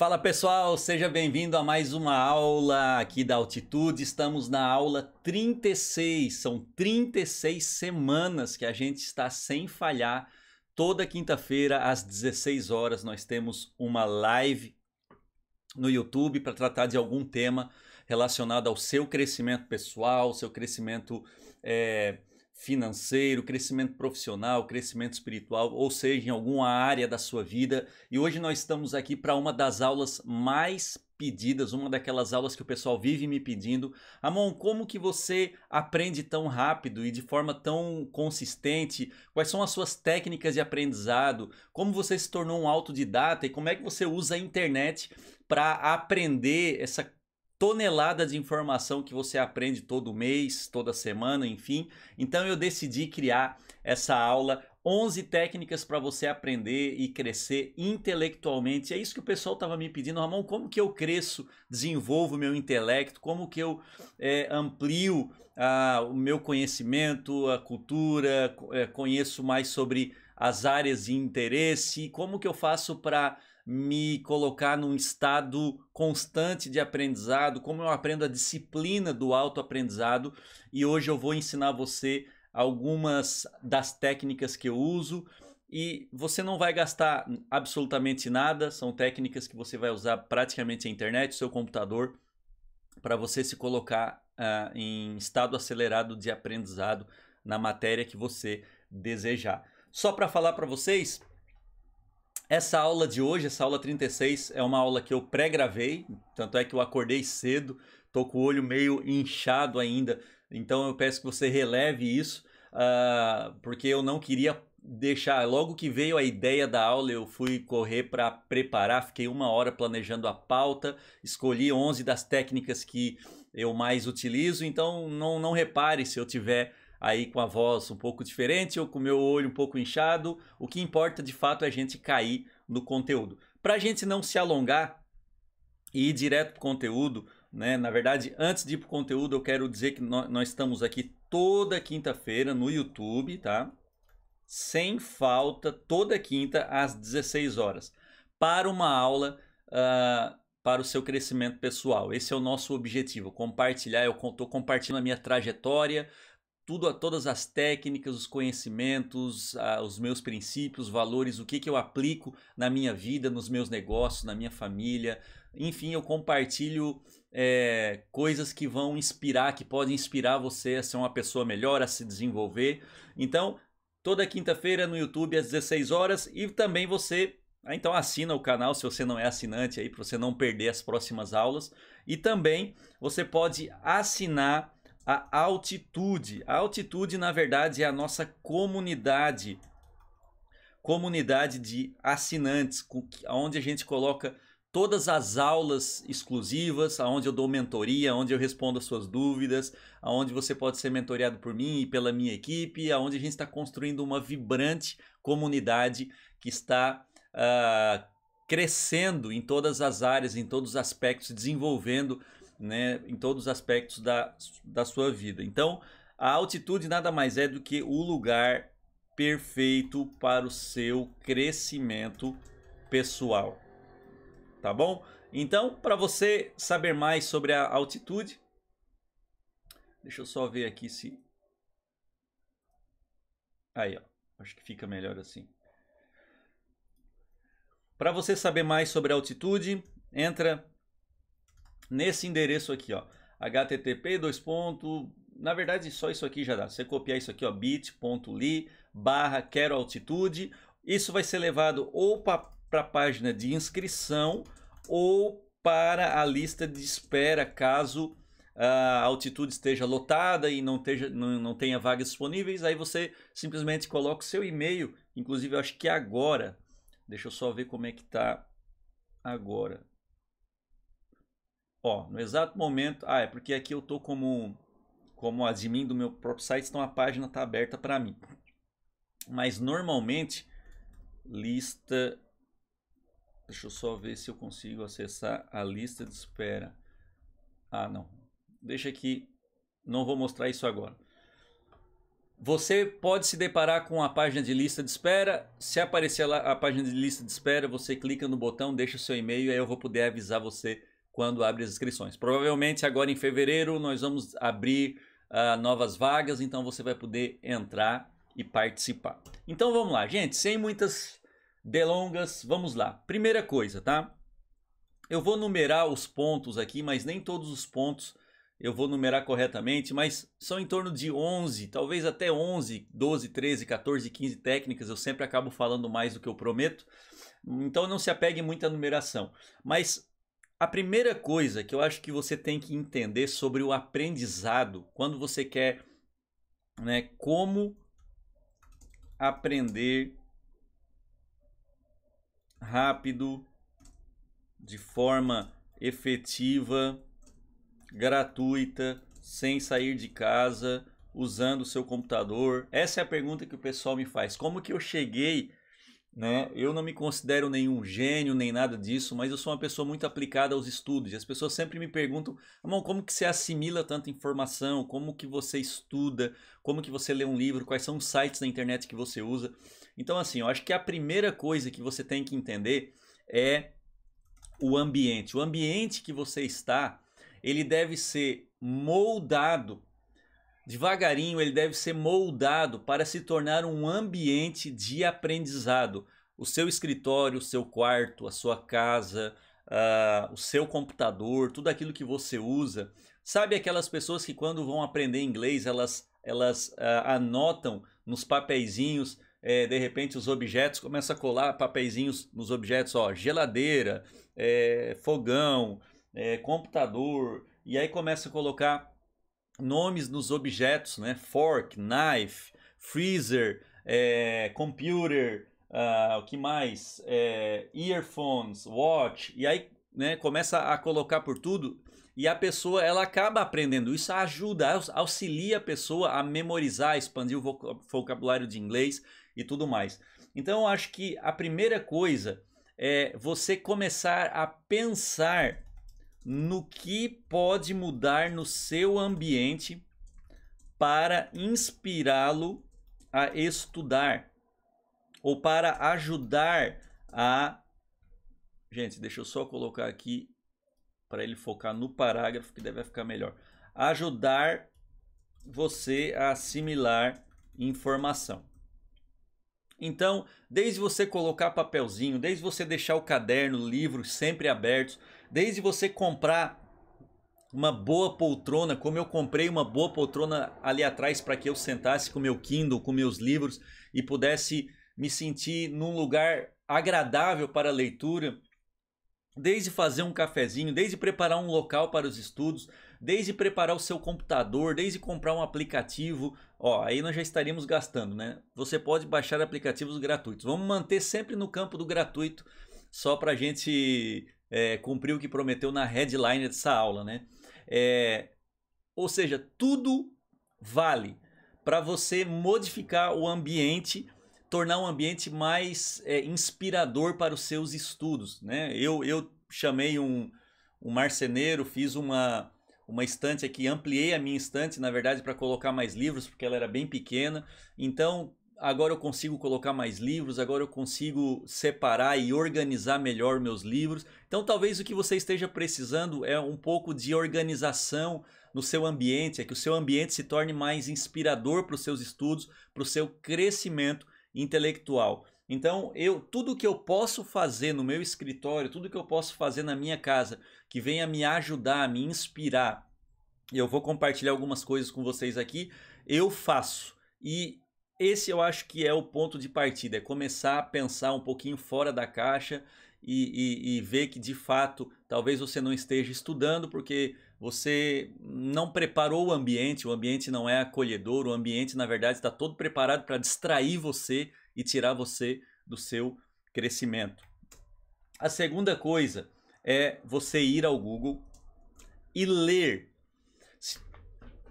Fala pessoal, seja bem-vindo a mais uma aula aqui da Altitude. Estamos na aula 36, são 36 semanas que a gente está sem falhar. Toda quinta-feira às 16 horas nós temos uma live no YouTube para tratar de algum tema relacionado ao seu crescimento pessoal, seu crescimento é, financeiro, crescimento profissional, crescimento espiritual, ou seja, em alguma área da sua vida. E hoje nós estamos aqui para uma das aulas mais pedidas, uma daquelas aulas que o pessoal vive me pedindo. Amon, como que você aprende tão rápido e de forma tão consistente? Quais são as suas técnicas de aprendizado? Como você se tornou um autodidata e como é que você usa a internet para aprender essa tonelada de informação que você aprende todo mês, toda semana, enfim. Então eu decidi criar essa aula 11 técnicas para você aprender e crescer intelectualmente. É isso que o pessoal estava me pedindo, Ramon, como que eu cresço, desenvolvo meu intelecto, como que eu é, amplio ah, o meu conhecimento, a cultura, é, conheço mais sobre as áreas de interesse, como que eu faço para me colocar num estado constante de aprendizado, como eu aprendo a disciplina do autoaprendizado. E hoje eu vou ensinar você algumas das técnicas que eu uso e você não vai gastar absolutamente nada, são técnicas que você vai usar praticamente a internet, seu computador, para você se colocar uh, em estado acelerado de aprendizado na matéria que você desejar. Só para falar para vocês, essa aula de hoje, essa aula 36, é uma aula que eu pré-gravei, tanto é que eu acordei cedo, tô com o olho meio inchado ainda, então eu peço que você releve isso, uh, porque eu não queria deixar. Logo que veio a ideia da aula, eu fui correr para preparar, fiquei uma hora planejando a pauta, escolhi 11 das técnicas que eu mais utilizo, então não, não repare se eu tiver aí com a voz um pouco diferente ou com o meu olho um pouco inchado. O que importa de fato é a gente cair no conteúdo. Para a gente não se alongar e ir direto para o conteúdo, né? na verdade, antes de ir para o conteúdo, eu quero dizer que nós estamos aqui toda quinta-feira no YouTube, tá? Sem falta, toda quinta às 16 horas, para uma aula. Uh, para o seu crescimento pessoal. Esse é o nosso objetivo, compartilhar. Eu estou compartilhando a minha trajetória, tudo, todas as técnicas, os conhecimentos, os meus princípios, valores, o que, que eu aplico na minha vida, nos meus negócios, na minha família. Enfim, eu compartilho é, coisas que vão inspirar, que podem inspirar você a ser uma pessoa melhor, a se desenvolver. Então, toda quinta-feira no YouTube às 16 horas e também você ah, então assina o canal se você não é assinante aí para você não perder as próximas aulas e também você pode assinar a altitude. A altitude, na verdade, é a nossa comunidade, comunidade de assinantes, onde a gente coloca todas as aulas exclusivas, aonde eu dou mentoria, aonde eu respondo as suas dúvidas, aonde você pode ser mentoreado por mim e pela minha equipe, aonde a gente está construindo uma vibrante comunidade que está uh, crescendo em todas as áreas, em todos os aspectos, desenvolvendo né, em todos os aspectos da, da sua vida. Então, a altitude nada mais é do que o lugar perfeito para o seu crescimento pessoal. Tá bom? Então, para você saber mais sobre a altitude, deixa eu só ver aqui se. Aí, ó. Acho que fica melhor assim. Para você saber mais sobre a altitude, entra nesse endereço aqui, ó. http dois ponto, na verdade só isso aqui já dá. Você copiar isso aqui, ó, bit.ly barra quero altitude. Isso vai ser levado ou para a página de inscrição ou para a lista de espera caso ah, a altitude esteja lotada e não, não, não tenha vagas disponíveis. Aí você simplesmente coloca o seu e-mail. Inclusive, eu acho que é agora. Deixa eu só ver como é que tá agora. Ó, no exato momento... Ah, é porque aqui eu tô como, como admin do meu próprio site, então a página tá aberta para mim. Mas normalmente, lista... Deixa eu só ver se eu consigo acessar a lista de espera. Ah, não. Deixa aqui. Não vou mostrar isso agora. Você pode se deparar com a página de lista de espera. Se aparecer lá a página de lista de espera, você clica no botão, deixa o seu e-mail, aí eu vou poder avisar você quando abre as inscrições. Provavelmente agora em fevereiro nós vamos abrir uh, novas vagas, então você vai poder entrar e participar. Então vamos lá, gente, sem muitas delongas, vamos lá. Primeira coisa, tá? Eu vou numerar os pontos aqui, mas nem todos os pontos eu vou numerar corretamente, mas são em torno de 11, talvez até 11, 12, 13, 14, 15 técnicas, eu sempre acabo falando mais do que eu prometo. Então não se apegue muito à numeração, mas a primeira coisa que eu acho que você tem que entender sobre o aprendizado, quando você quer, né, como aprender rápido, de forma efetiva, gratuita, sem sair de casa, usando o seu computador. Essa é a pergunta que o pessoal me faz. Como que eu cheguei né? Eu não me considero nenhum gênio nem nada disso, mas eu sou uma pessoa muito aplicada aos estudos. E as pessoas sempre me perguntam, irmão, como que você assimila tanta informação? Como que você estuda? Como que você lê um livro? Quais são os sites da internet que você usa? Então, assim, eu acho que a primeira coisa que você tem que entender é o ambiente. O ambiente que você está, ele deve ser moldado Devagarinho, ele deve ser moldado para se tornar um ambiente de aprendizado. O seu escritório, o seu quarto, a sua casa, uh, o seu computador, tudo aquilo que você usa. Sabe aquelas pessoas que quando vão aprender inglês, elas, elas uh, anotam nos papeizinhos, é, de repente os objetos, começa a colar papeizinhos nos objetos, ó, geladeira, é, fogão, é, computador, e aí começa a colocar nomes nos objetos, né? Fork, knife, freezer, é, computer, uh, o que mais? É, earphones, watch, e aí né, começa a colocar por tudo e a pessoa ela acaba aprendendo. Isso ajuda, auxilia a pessoa a memorizar, expandir o vocabulário de inglês e tudo mais. Então eu acho que a primeira coisa é você começar a pensar no que pode mudar no seu ambiente para inspirá-lo a estudar ou para ajudar a. Gente, deixa eu só colocar aqui para ele focar no parágrafo que deve ficar melhor. Ajudar você a assimilar informação. Então, desde você colocar papelzinho, desde você deixar o caderno, livros sempre abertos, desde você comprar uma boa poltrona, como eu comprei uma boa poltrona ali atrás para que eu sentasse com meu Kindle, com meus livros e pudesse me sentir num lugar agradável para a leitura, desde fazer um cafezinho, desde preparar um local para os estudos, desde preparar o seu computador, desde comprar um aplicativo, Ó, aí nós já estaríamos gastando, né? Você pode baixar aplicativos gratuitos. Vamos manter sempre no campo do gratuito, só para a gente é, cumprir o que prometeu na headline dessa aula, né? É, ou seja, tudo vale para você modificar o ambiente, tornar um ambiente mais é, inspirador para os seus estudos, né? Eu, eu chamei um, um marceneiro, fiz uma uma estante aqui, ampliei a minha estante, na verdade, para colocar mais livros, porque ela era bem pequena. Então, agora eu consigo colocar mais livros, agora eu consigo separar e organizar melhor meus livros. Então, talvez o que você esteja precisando é um pouco de organização no seu ambiente, é que o seu ambiente se torne mais inspirador para os seus estudos, para o seu crescimento intelectual. Então, eu tudo que eu posso fazer no meu escritório, tudo que eu posso fazer na minha casa, que venha me ajudar, me inspirar, eu vou compartilhar algumas coisas com vocês aqui, eu faço. E esse eu acho que é o ponto de partida, é começar a pensar um pouquinho fora da caixa e, e, e ver que de fato talvez você não esteja estudando porque você não preparou o ambiente, o ambiente não é acolhedor, o ambiente na verdade está todo preparado para distrair você e tirar você do seu crescimento. A segunda coisa é você ir ao Google e ler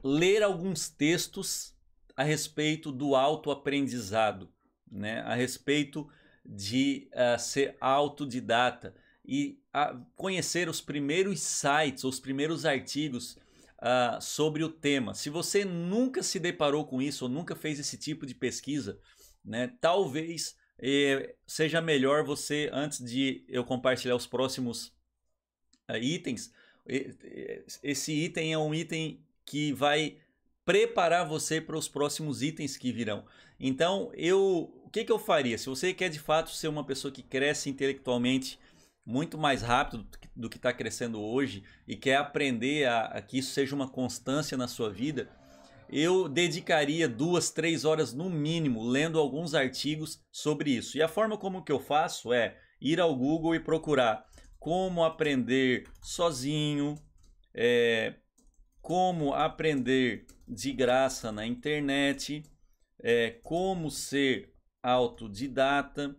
ler alguns textos a respeito do autoaprendizado, né? a respeito de uh, ser autodidata e ah, conhecer os primeiros sites, os primeiros artigos uh, sobre o tema. Se você nunca se deparou com isso ou nunca fez esse tipo de pesquisa, né? Talvez eh, seja melhor você, antes de eu compartilhar os próximos eh, itens, esse item é um item que vai preparar você para os próximos itens que virão. Então, eu, o que, que eu faria? Se você quer de fato ser uma pessoa que cresce intelectualmente muito mais rápido do que está crescendo hoje e quer aprender a, a que isso seja uma constância na sua vida, eu dedicaria duas, três horas no mínimo lendo alguns artigos sobre isso. E a forma como que eu faço é ir ao Google e procurar como aprender sozinho, é, como aprender de graça na internet, é, como ser autodidata.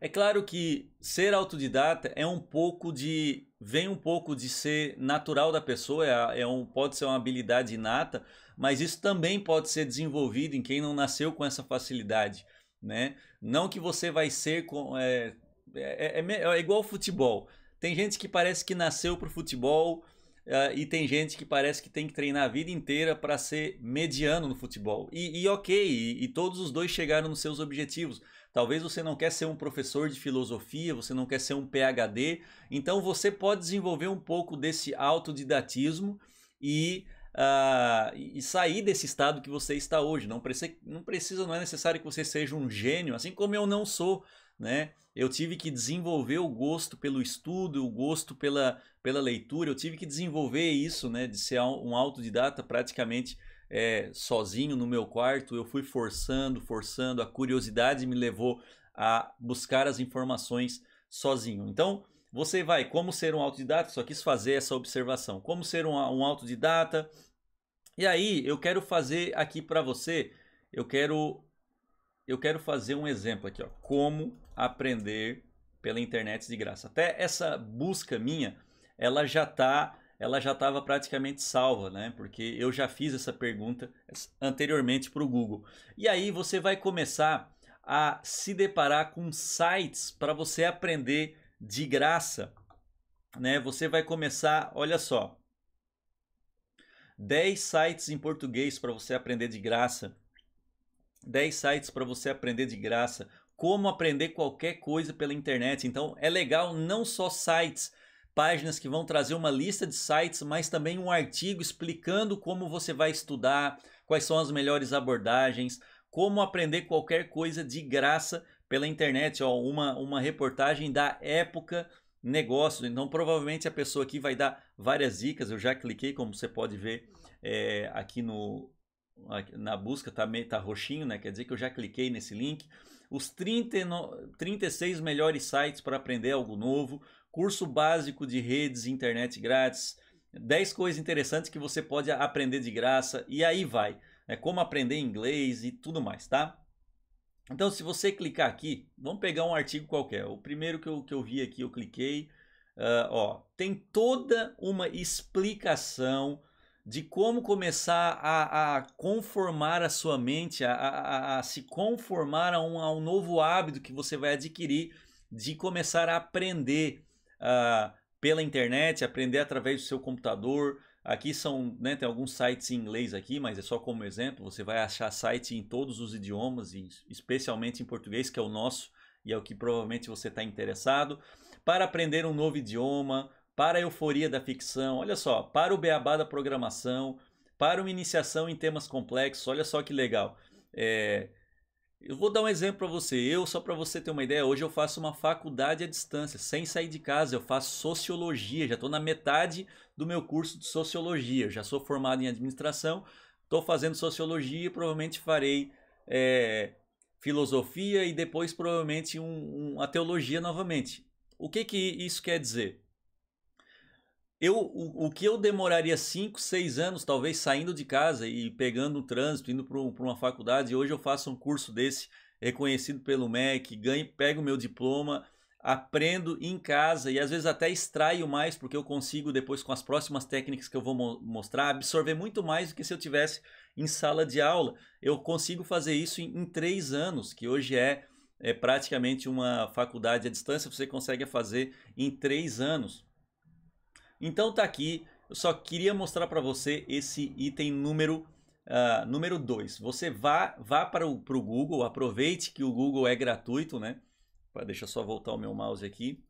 É claro que ser autodidata é um pouco de vem um pouco de ser natural da pessoa, é, é um, pode ser uma habilidade inata, mas isso também pode ser desenvolvido em quem não nasceu com essa facilidade, né? Não que você vai ser com, é, é, é, é igual futebol. Tem gente que parece que nasceu para o futebol uh, e tem gente que parece que tem que treinar a vida inteira para ser mediano no futebol. E, e ok, e, e todos os dois chegaram nos seus objetivos. Talvez você não quer ser um professor de filosofia, você não quer ser um PhD, então você pode desenvolver um pouco desse autodidatismo e uh, e sair desse estado que você está hoje. Não, prece, não precisa, não é necessário que você seja um gênio, assim como eu não sou, né? Eu tive que desenvolver o gosto pelo estudo, o gosto pela, pela leitura, eu tive que desenvolver isso, né? De ser um autodidata praticamente é, sozinho no meu quarto. Eu fui forçando, forçando, a curiosidade me levou a buscar as informações sozinho. Então, você vai, como ser um autodidata, só quis fazer essa observação. Como ser um, um autodidata. E aí, eu quero fazer aqui para você, eu quero eu quero fazer um exemplo aqui, ó, como aprender pela internet de graça. Até essa busca minha, ela já tá, ela já estava praticamente salva, né? Porque eu já fiz essa pergunta anteriormente para o Google. E aí você vai começar a se deparar com sites para você aprender de graça, né? Você vai começar, olha só, 10 sites em português para você aprender de graça. 10 sites para você aprender de graça. Como aprender qualquer coisa pela internet. Então é legal não só sites, páginas que vão trazer uma lista de sites, mas também um artigo explicando como você vai estudar, quais são as melhores abordagens, como aprender qualquer coisa de graça pela internet, ó, uma, uma reportagem da época negócio. Então, provavelmente a pessoa aqui vai dar várias dicas. Eu já cliquei, como você pode ver é, aqui no na busca tá meio tá roxinho, né? Quer dizer que eu já cliquei nesse link. Os 30, 36 melhores sites para aprender algo novo, curso básico de redes e internet grátis, 10 coisas interessantes que você pode aprender de graça e aí vai, né? Como aprender inglês e tudo mais, tá? Então, se você clicar aqui, vamos pegar um artigo qualquer. O primeiro que eu, que eu vi aqui, eu cliquei. Uh, ó, tem toda uma explicação de como começar a, a conformar a sua mente, a, a, a se conformar um, a um, novo hábito que você vai adquirir de começar a aprender uh, pela internet, aprender através do seu computador, Aqui são, né, tem alguns sites em inglês aqui, mas é só como exemplo. Você vai achar sites em todos os idiomas, e especialmente em português, que é o nosso e é o que provavelmente você está interessado. Para aprender um novo idioma, para a euforia da ficção, olha só, para o beabá da programação, para uma iniciação em temas complexos, olha só que legal. É, eu vou dar um exemplo para você. Eu, só para você ter uma ideia, hoje eu faço uma faculdade à distância, sem sair de casa. Eu faço sociologia, já estou na metade do meu curso de sociologia. Eu já sou formado em administração, estou fazendo sociologia e provavelmente farei é, filosofia e depois provavelmente um, um, a teologia novamente. O que, que isso quer dizer? Eu, o, o que eu demoraria 5, 6 anos, talvez, saindo de casa e pegando um trânsito, indo para uma faculdade, e hoje eu faço um curso desse, reconhecido pelo MEC, ganho, pego o meu diploma, aprendo em casa e às vezes até extraio mais, porque eu consigo depois com as próximas técnicas que eu vou mo mostrar, absorver muito mais do que se eu tivesse em sala de aula. Eu consigo fazer isso em, em três anos, que hoje é, é praticamente uma faculdade à distância, você consegue fazer em três anos. Então tá aqui, eu só queria mostrar para você esse item número uh, número 2. Você vá vá para o o Google, aproveite que o Google é gratuito, né? Deixa eu só voltar o meu mouse aqui.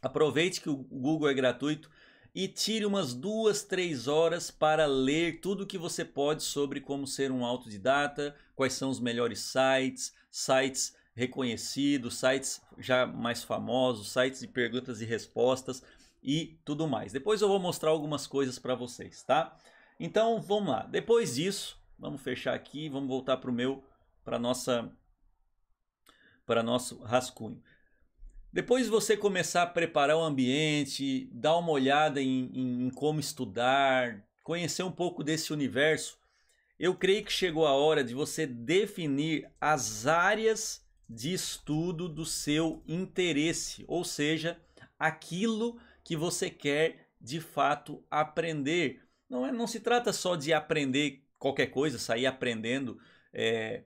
Aproveite que o Google é gratuito e tire umas duas, três horas para ler tudo que você pode sobre como ser um autodidata, quais são os melhores sites, sites reconhecidos, sites já mais famosos, sites de perguntas e respostas e tudo mais. Depois eu vou mostrar algumas coisas para vocês, tá? Então vamos lá. Depois disso, vamos fechar aqui, vamos voltar para o meu, para nossa, para nosso rascunho. Depois você começar a preparar o ambiente, dar uma olhada em, em, em como estudar, conhecer um pouco desse universo, eu creio que chegou a hora de você definir as áreas de estudo do seu interesse, ou seja, aquilo que que você quer de fato aprender. Não, é, não se trata só de aprender qualquer coisa, sair aprendendo. É,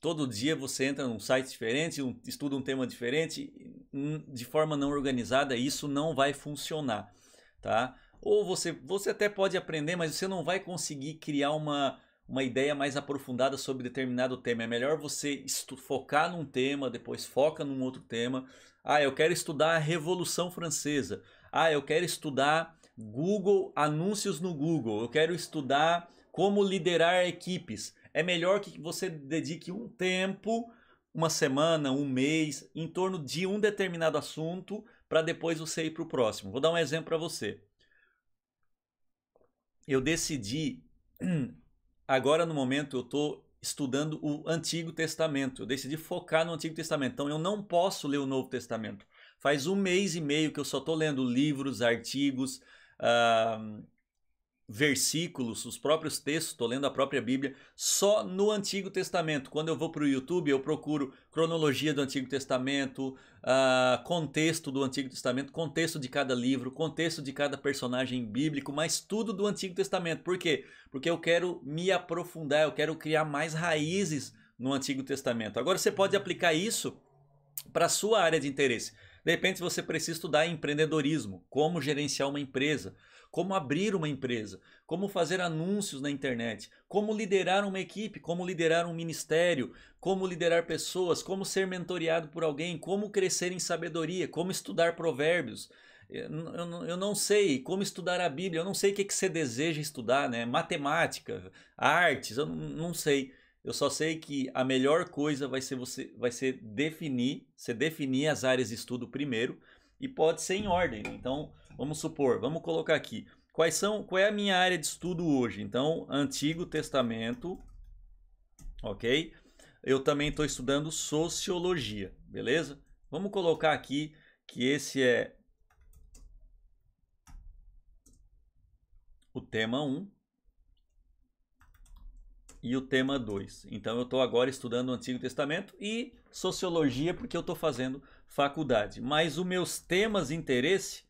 todo dia você entra num site diferente, um, estuda um tema diferente, hum, de forma não organizada, isso não vai funcionar, tá? Ou você, você até pode aprender, mas você não vai conseguir criar uma, uma ideia mais aprofundada sobre determinado tema. É melhor você focar num tema, depois foca num outro tema. Ah, eu quero estudar a Revolução Francesa. Ah, eu quero estudar Google, anúncios no Google. Eu quero estudar como liderar equipes. É melhor que você dedique um tempo, uma semana, um mês, em torno de um determinado assunto, para depois você ir para o próximo. Vou dar um exemplo para você. Eu decidi agora no momento eu estou estudando o Antigo Testamento. Eu decidi focar no Antigo Testamento. Então eu não posso ler o Novo Testamento. Faz um mês e meio que eu só estou lendo livros, artigos, uh, versículos, os próprios textos, estou lendo a própria Bíblia, só no Antigo Testamento. Quando eu vou para o YouTube, eu procuro cronologia do Antigo Testamento, uh, contexto do Antigo Testamento, contexto de cada livro, contexto de cada personagem bíblico, mas tudo do Antigo Testamento. Por quê? Porque eu quero me aprofundar, eu quero criar mais raízes no Antigo Testamento. Agora você pode aplicar isso para a sua área de interesse. De repente você precisa estudar empreendedorismo, como gerenciar uma empresa, como abrir uma empresa, como fazer anúncios na internet, como liderar uma equipe, como liderar um ministério, como liderar pessoas, como ser mentoreado por alguém, como crescer em sabedoria, como estudar provérbios. É, eu, eu, não sei como estudar a Bíblia, eu não sei o que, que você deseja estudar, né? Matemática, artes, eu não, não sei. Eu só sei que a melhor coisa vai ser você vai ser definir, você definir as áreas de estudo primeiro e pode ser em ordem. Né? Então, vamos supor, vamos colocar aqui. Quais são, qual é a minha área de estudo hoje? Então, Antigo Testamento, OK? Eu também estou estudando sociologia, beleza? Vamos colocar aqui que esse é o tema 1 e o tema 2. Então eu estou agora estudando o Antigo Testamento e sociologia porque eu estou fazendo faculdade. Mas os meus temas de interesse,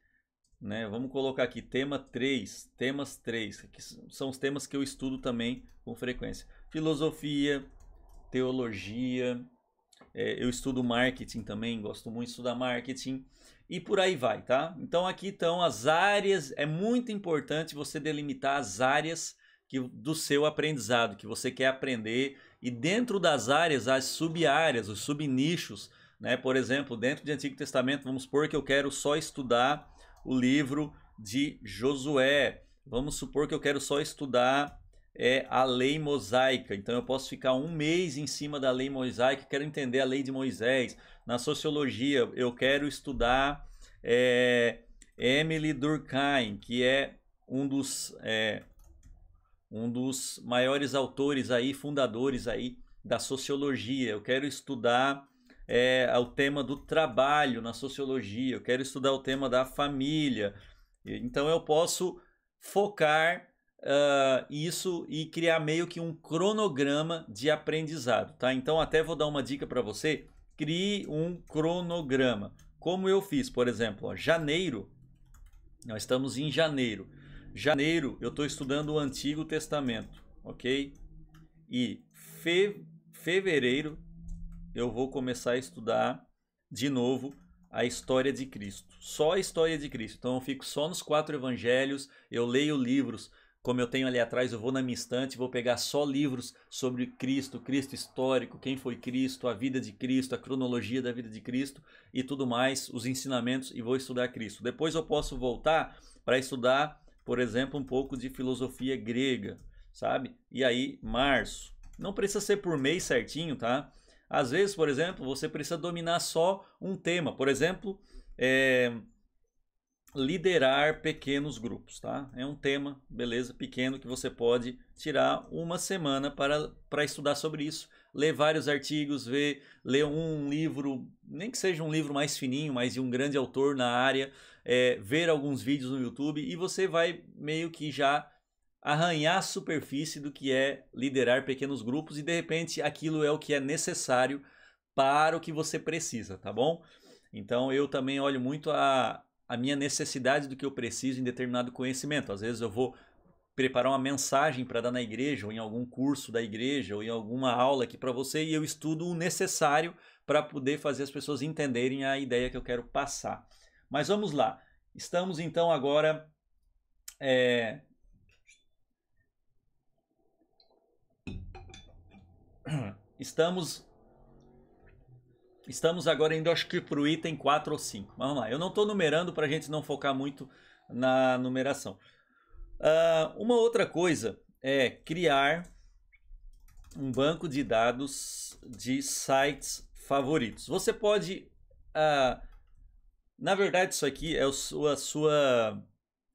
né, vamos colocar aqui tema 3, temas 3, que são os temas que eu estudo também com frequência. Filosofia, teologia, é, eu estudo marketing também, gosto muito de estudar marketing e por aí vai, tá? Então aqui estão as áreas, é muito importante você delimitar as áreas que, do seu aprendizado, que você quer aprender. E dentro das áreas, as sub-áreas, os sub-nichos, né? por exemplo, dentro de Antigo Testamento, vamos supor que eu quero só estudar o livro de Josué. Vamos supor que eu quero só estudar é, a lei mosaica. Então eu posso ficar um mês em cima da lei mosaica, quero entender a lei de Moisés. Na sociologia, eu quero estudar é, Emily Durkheim, que é um dos é, um dos maiores autores aí, fundadores aí da sociologia. Eu quero estudar é, o tema do trabalho na sociologia, eu quero estudar o tema da família. Então eu posso focar uh, isso e criar meio que um cronograma de aprendizado, tá? Então até vou dar uma dica para você, crie um cronograma. Como eu fiz, por exemplo, ó, janeiro, nós estamos em janeiro. Janeiro, eu estou estudando o Antigo Testamento, ok? E fe fevereiro, eu vou começar a estudar de novo a história de Cristo. Só a história de Cristo. Então eu fico só nos quatro evangelhos, eu leio livros. Como eu tenho ali atrás, eu vou na minha estante, vou pegar só livros sobre Cristo, Cristo histórico, quem foi Cristo, a vida de Cristo, a cronologia da vida de Cristo e tudo mais, os ensinamentos, e vou estudar Cristo. Depois eu posso voltar para estudar por exemplo, um pouco de filosofia grega, sabe? E aí, março. Não precisa ser por mês certinho, tá? Às vezes, por exemplo, você precisa dominar só um tema. Por exemplo, é... liderar pequenos grupos, tá? É um tema, beleza, pequeno, que você pode tirar uma semana para, para estudar sobre isso. Ler vários artigos, ver, ler um livro, nem que seja um livro mais fininho, mas de um grande autor na área, é, ver alguns vídeos no YouTube e você vai meio que já arranhar a superfície do que é liderar pequenos grupos e de repente aquilo é o que é necessário para o que você precisa, tá bom? Então eu também olho muito a, a minha necessidade do que eu preciso em determinado conhecimento. Às vezes eu vou preparar uma mensagem para dar na igreja, ou em algum curso da igreja, ou em alguma aula aqui para você, e eu estudo o necessário para poder fazer as pessoas entenderem a ideia que eu quero passar. Mas vamos lá. Estamos então agora. É... Estamos. Estamos agora indo, acho que, para o item 4 ou 5. Vamos lá. Eu não estou numerando para a gente não focar muito na numeração. Uh, uma outra coisa é criar um banco de dados de sites favoritos. Você pode uh, na verdade, isso aqui é a sua, a sua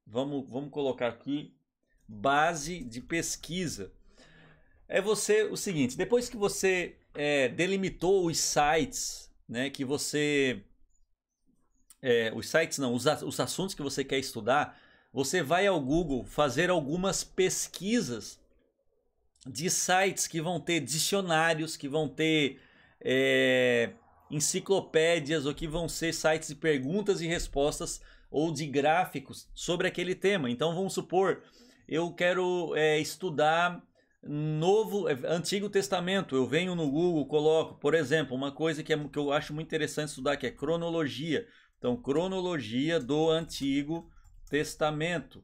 vamos, vamos colocar aqui, base de pesquisa. É você, o seguinte, depois que você é, delimitou os sites, né, que você, é, os sites não, os, os assuntos que você quer estudar, você vai ao Google fazer algumas pesquisas de sites que vão ter dicionários, que vão ter é, enciclopédias ou que vão ser sites de perguntas e respostas ou de gráficos sobre aquele tema. Então vamos supor, eu quero é, estudar novo é, Antigo Testamento. Eu venho no Google, coloco, por exemplo, uma coisa que, é, que eu acho muito interessante estudar que é cronologia. Então, cronologia do Antigo Testamento.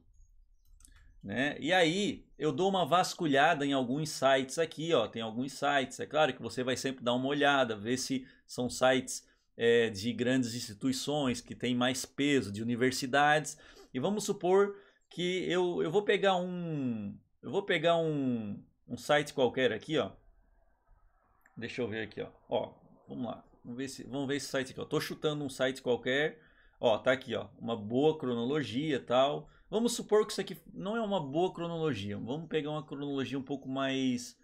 Né? E aí, eu dou uma vasculhada em alguns sites aqui, ó, tem alguns sites, é claro que você vai sempre dar uma olhada, ver se são sites é, de grandes instituições que têm mais peso, de universidades, e vamos supor que eu, eu vou pegar um eu vou pegar um, um site qualquer aqui, ó. Deixa eu ver aqui, ó. Ó, vamos lá. Vamos ver se vamos ver esse site aqui, ó. Tô chutando um site qualquer. Ó, tá aqui, ó. Uma boa cronologia, tal. Vamos supor que isso aqui não é uma boa cronologia. Vamos pegar uma cronologia um pouco mais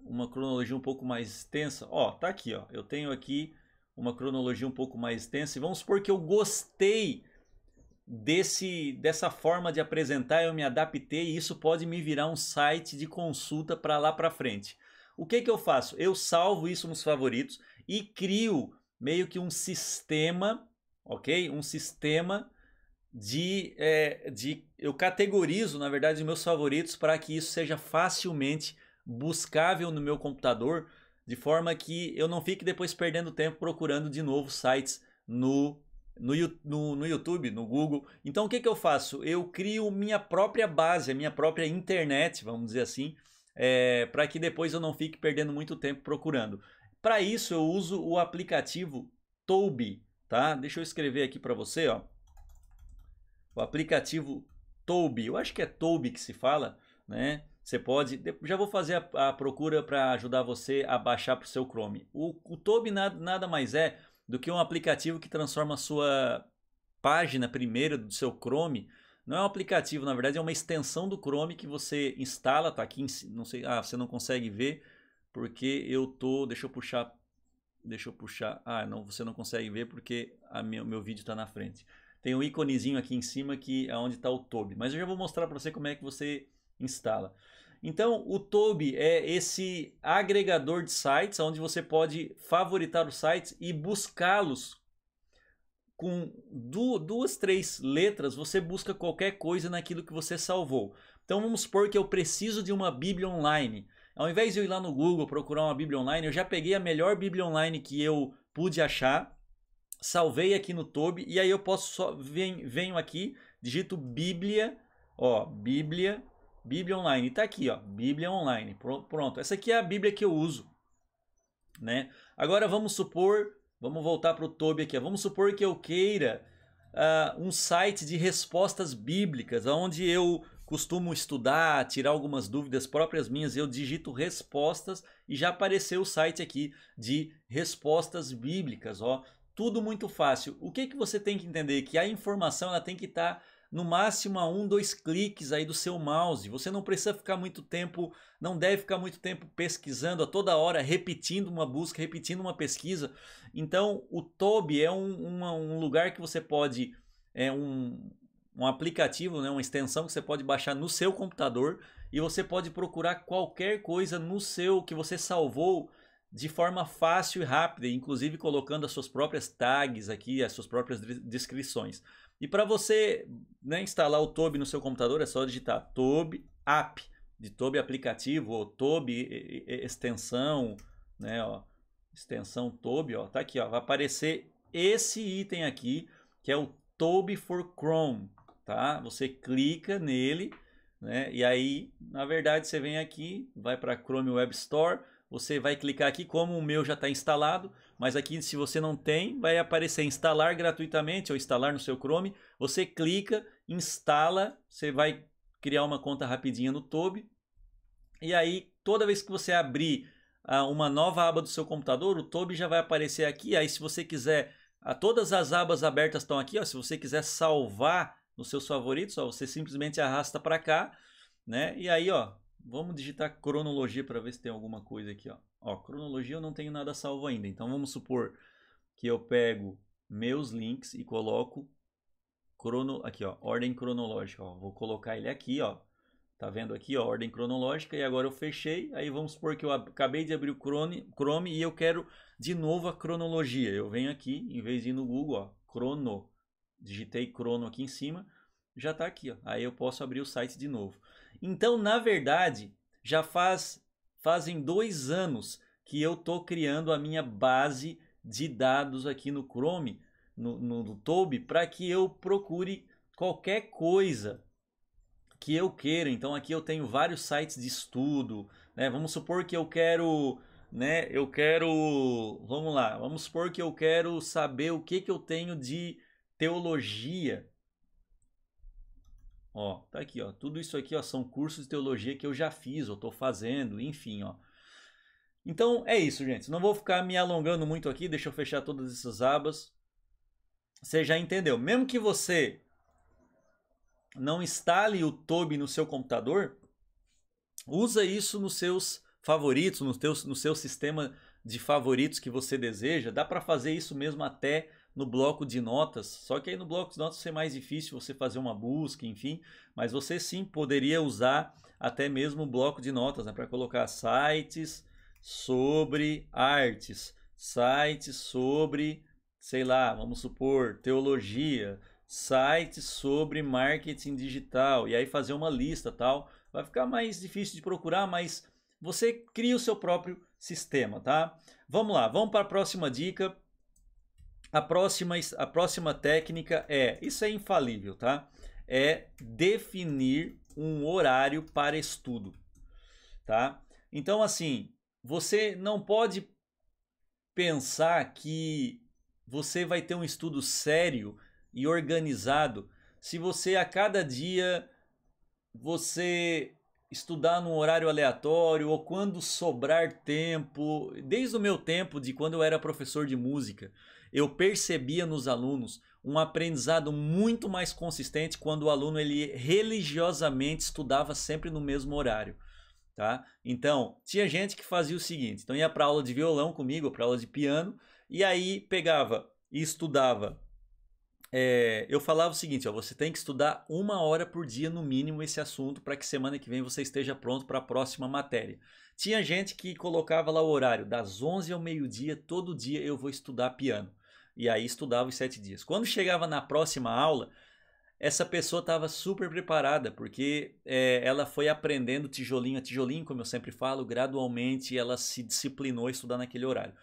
uma cronologia um pouco mais extensa. Ó, tá aqui, ó. Eu tenho aqui uma cronologia um pouco mais extensa e vamos supor que eu gostei desse dessa forma de apresentar, eu me adaptei e isso pode me virar um site de consulta para lá para frente. O que que eu faço? Eu salvo isso nos favoritos e crio meio que um sistema, OK? Um sistema de, é, de eu categorizo, na verdade, os meus favoritos para que isso seja facilmente buscável no meu computador, de forma que eu não fique depois perdendo tempo procurando de novo sites no, no, no, no YouTube, no Google. Então o que, que eu faço? Eu crio minha própria base, a minha própria internet, vamos dizer assim, é, eh, para que depois eu não fique perdendo muito tempo procurando. Para isso eu uso o aplicativo Toby, tá? Deixa eu escrever aqui para você, ó o aplicativo Toby, eu acho que é Toby que se fala, né? Você pode, já vou fazer a, a procura para ajudar você a baixar para o seu Chrome. O, o Toby nada, nada mais é do que um aplicativo que transforma a sua página primeira do seu Chrome. Não é um aplicativo, na verdade é uma extensão do Chrome que você instala, tá aqui, não sei, ah, você não consegue ver porque eu tô, deixa eu puxar, deixa eu puxar. Ah, não, você não consegue ver porque a meu, meu vídeo está na frente tem um íconezinho aqui em cima que é onde está o Toby. Mas eu já vou mostrar para você como é que você instala. Então, o Toby é esse agregador de sites onde você pode favoritar os sites e buscá-los com duas, três letras, você busca qualquer coisa naquilo que você salvou. Então, vamos supor que eu preciso de uma Bíblia online. Ao invés de eu ir lá no Google procurar uma Bíblia online, eu já peguei a melhor Bíblia online que eu pude achar salvei aqui no Tobe e aí eu posso só venho, venho aqui, digito Bíblia, ó, Bíblia, Bíblia online, tá aqui, ó, Bíblia online. Pronto, essa aqui é a Bíblia que eu uso, né? Agora vamos supor, vamos voltar para o Tobe aqui, ó. vamos supor que eu queira uh, um site de respostas bíblicas, onde eu costumo estudar, tirar algumas dúvidas próprias minhas, eu digito respostas e já apareceu o site aqui de respostas bíblicas, ó tudo muito fácil. O que, que você tem que entender? Que a informação ela tem que estar tá no máximo a um, dois cliques aí do seu mouse. Você não precisa ficar muito tempo, não deve ficar muito tempo pesquisando a toda hora, repetindo uma busca, repetindo uma pesquisa. Então, o Toby é um, um lugar que você pode, é um, um aplicativo, né, uma extensão que você pode baixar no seu computador e você pode procurar qualquer coisa no seu que você salvou de forma fácil e rápida, inclusive colocando as suas próprias tags aqui, as suas próprias descrições. E para você né, instalar o Toby no seu computador, é só digitar Toby App, de Toby aplicativo ou Toby extensão, né, ó, extensão Toby, ó, tá aqui, ó, vai aparecer esse item aqui, que é o Toby for Chrome, tá? Você clica nele, né? E aí, na verdade, você vem aqui, vai para Chrome Web Store, você vai clicar aqui, como o meu já está instalado, mas aqui se você não tem, vai aparecer instalar gratuitamente ou instalar no seu Chrome. Você clica, instala, você vai criar uma conta rapidinha no Toby. E aí, toda vez que você abrir ah, uma nova aba do seu computador, o Toby já vai aparecer aqui. Aí, se você quiser, ah, todas as abas abertas estão aqui. Ó, se você quiser salvar nos seus favoritos, ó, você simplesmente arrasta para cá, né? E aí, ó, Vamos digitar cronologia para ver se tem alguma coisa aqui. Ó. ó, cronologia eu não tenho nada salvo ainda. Então vamos supor que eu pego meus links e coloco crono aqui, ó, ordem cronológica. Ó. Vou colocar ele aqui, ó. Tá vendo aqui, ó, ordem cronológica. E agora eu fechei. Aí vamos supor que eu acabei de abrir o Chrome, Chrome e eu quero de novo a cronologia. Eu venho aqui, em vez de ir no Google, ó, crono. Digitei crono aqui em cima. Já está aqui, ó. Aí eu posso abrir o site de novo. Então, na verdade, já faz fazem dois anos que eu estou criando a minha base de dados aqui no Chrome, no, no, no para que eu procure qualquer coisa que eu queira. Então aqui eu tenho vários sites de estudo, né? Vamos supor que eu quero, né? Eu quero, vamos lá, vamos supor que eu quero saber o que que eu tenho de teologia Ó, tá aqui, ó. Tudo isso aqui, ó, são cursos de teologia que eu já fiz, ou tô fazendo, enfim, ó. Então é isso, gente. Não vou ficar me alongando muito aqui, deixa eu fechar todas essas abas. Você já entendeu? Mesmo que você não instale o Toby no seu computador, usa isso nos seus favoritos, no, teu, no seu sistema de favoritos que você deseja. Dá para fazer isso mesmo até no bloco de notas. Só que aí no bloco de notas é mais difícil você fazer uma busca, enfim. Mas você sim poderia usar até mesmo o bloco de notas né, para colocar sites sobre artes, sites sobre, sei lá, vamos supor, teologia, sites sobre marketing digital e aí fazer uma lista tal. Vai ficar mais difícil de procurar, mas você cria o seu próprio sistema, tá? Vamos lá, vamos para a próxima dica a próxima, a próxima técnica é, isso é infalível, tá? É definir um horário para estudo, tá? Então, assim, você não pode pensar que você vai ter um estudo sério e organizado se você a cada dia você estudar num horário aleatório ou quando sobrar tempo. Desde o meu tempo de quando eu era professor de música, eu percebia nos alunos um aprendizado muito mais consistente quando o aluno ele religiosamente estudava sempre no mesmo horário. Tá? Então, tinha gente que fazia o seguinte, então ia para aula de violão comigo, para aula de piano, e aí pegava e estudava é, eu falava o seguinte: ó, você tem que estudar uma hora por dia, no mínimo, esse assunto, para que semana que vem você esteja pronto para a próxima matéria. Tinha gente que colocava lá o horário, das 11 ao meio-dia, todo dia eu vou estudar piano. E aí estudava os sete dias. Quando chegava na próxima aula, essa pessoa estava super preparada, porque é, ela foi aprendendo tijolinho a tijolinho, como eu sempre falo, gradualmente ela se disciplinou a estudar naquele horário.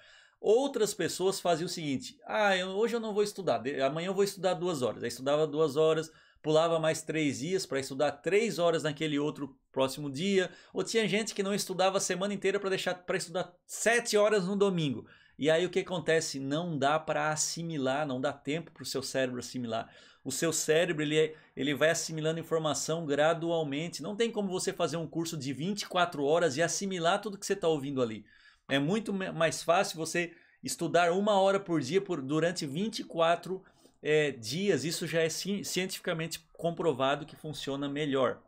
Outras pessoas faziam o seguinte: ah, eu, hoje eu não vou estudar, amanhã eu vou estudar duas horas. Aí estudava duas horas, pulava mais três dias para estudar três horas naquele outro próximo dia. Ou tinha gente que não estudava a semana inteira para deixar para estudar sete horas no domingo. E aí o que acontece? Não dá para assimilar, não dá tempo para o seu cérebro assimilar. O seu cérebro ele, é, ele vai assimilando informação gradualmente. Não tem como você fazer um curso de 24 horas e assimilar tudo que você está ouvindo ali. É muito mais fácil você estudar uma hora por dia por, durante 24 é, eh, dias. Isso já é ci cientificamente comprovado que funciona melhor.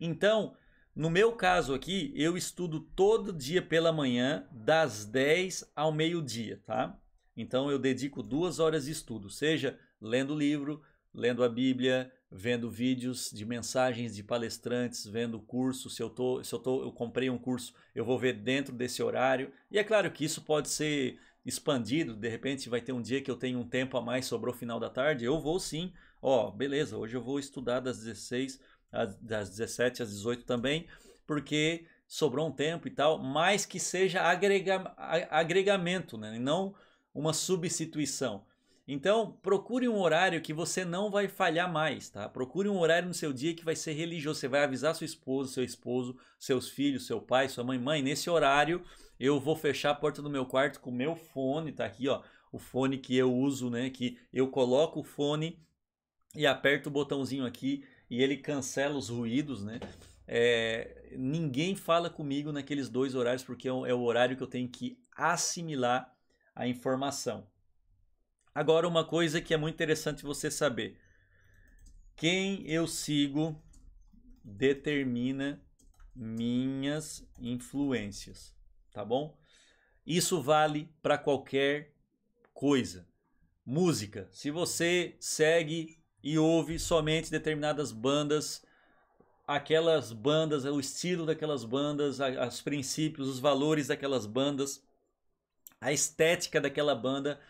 Então, no meu caso aqui, eu estudo todo dia pela manhã, das 10 ao meio-dia, tá? Então eu dedico duas horas de estudo, seja lendo livro, lendo a Bíblia, vendo vídeos de mensagens de palestrantes, vendo curso, se eu tô, se eu tô, eu comprei um curso, eu vou ver dentro desse horário. E é claro que isso pode ser expandido, de repente vai ter um dia que eu tenho um tempo a mais sobrou o final da tarde, eu vou sim, ó, beleza, hoje eu vou estudar das 16 às, das 17 às 18 também, porque sobrou um tempo e tal, mas que seja agrega, agregamento, né? E não uma substituição. Então, procure um horário que você não vai falhar mais, tá? Procure um horário no seu dia que vai ser religioso. Você vai avisar sua esposa, seu esposo, seus filhos, seu pai, sua mãe. Mãe, nesse horário eu vou fechar a porta do meu quarto com o meu fone, tá aqui, ó. O fone que eu uso, né? Que eu coloco o fone e aperto o botãozinho aqui e ele cancela os ruídos, né? É, ninguém fala comigo naqueles dois horários porque é o é horário que eu tenho que assimilar a informação. Agora, uma coisa que é muito interessante você saber: quem eu sigo determina minhas influências, tá bom? Isso vale para qualquer coisa. Música. Se você segue e ouve somente determinadas bandas, aquelas bandas, o estilo daquelas bandas, os princípios, os valores daquelas bandas, a estética daquela banda,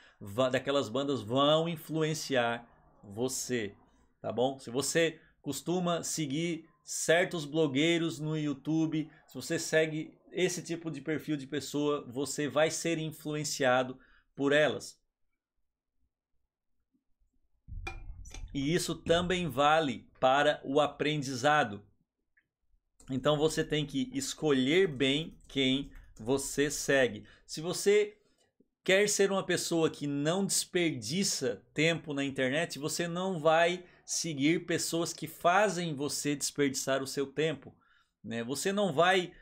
daquelas bandas vão influenciar você, tá bom? Se você costuma seguir certos blogueiros no YouTube, se você segue esse tipo de perfil de pessoa, você vai ser influenciado por elas. E isso também vale para o aprendizado. Então você tem que escolher bem quem você segue. Se você quer ser uma pessoa que não desperdiça tempo na internet, você não vai seguir pessoas que fazem você desperdiçar o seu tempo. Né? Você não vai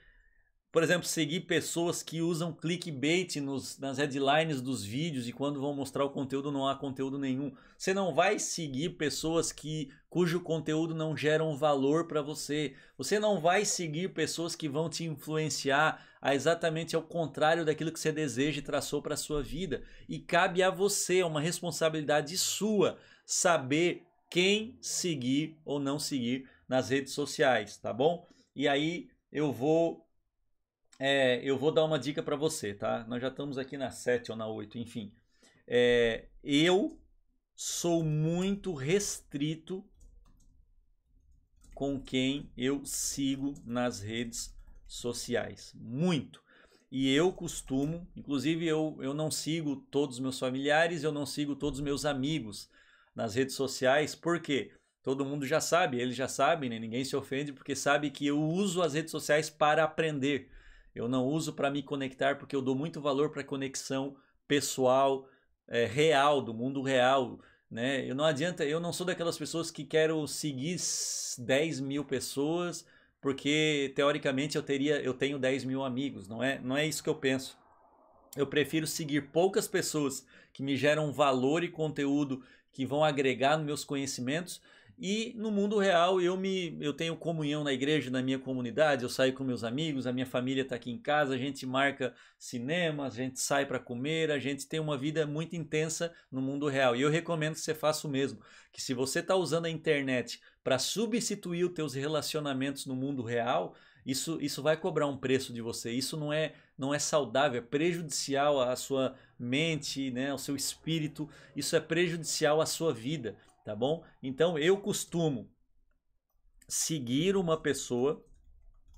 por exemplo, seguir pessoas que usam clickbait nos, nas headlines dos vídeos e quando vão mostrar o conteúdo não há conteúdo nenhum. Você não vai seguir pessoas que cujo conteúdo não gera um valor para você. Você não vai seguir pessoas que vão te influenciar a exatamente ao contrário daquilo que você deseja e traçou para sua vida. E cabe a você, é uma responsabilidade sua saber quem seguir ou não seguir nas redes sociais, tá bom? E aí eu vou é, eu vou dar uma dica para você, tá? Nós já estamos aqui na 7 ou na 8, enfim. É, eu sou muito restrito com quem eu sigo nas redes sociais. Muito. E eu costumo, inclusive eu, eu não sigo todos os meus familiares, eu não sigo todos os meus amigos nas redes sociais, porque todo mundo já sabe, eles já sabem, né? ninguém se ofende, porque sabe que eu uso as redes sociais para aprender eu não uso para me conectar porque eu dou muito valor para conexão pessoal, é, real, do mundo real. Né? Eu não adianta, eu não sou daquelas pessoas que quero seguir 10 mil pessoas porque teoricamente eu teria, eu tenho 10 mil amigos, não é, não é isso que eu penso. Eu prefiro seguir poucas pessoas que me geram valor e conteúdo que vão agregar nos meus conhecimentos e no mundo real eu me eu tenho comunhão na igreja, na minha comunidade, eu saio com meus amigos, a minha família está aqui em casa, a gente marca cinema, a gente sai para comer, a gente tem uma vida muito intensa no mundo real. E eu recomendo que você faça o mesmo, que se você está usando a internet para substituir os teus relacionamentos no mundo real, isso, isso vai cobrar um preço de você. Isso não é, não é saudável, é prejudicial à sua mente, né, ao seu espírito, isso é prejudicial à sua vida tá bom? Então eu costumo seguir uma pessoa,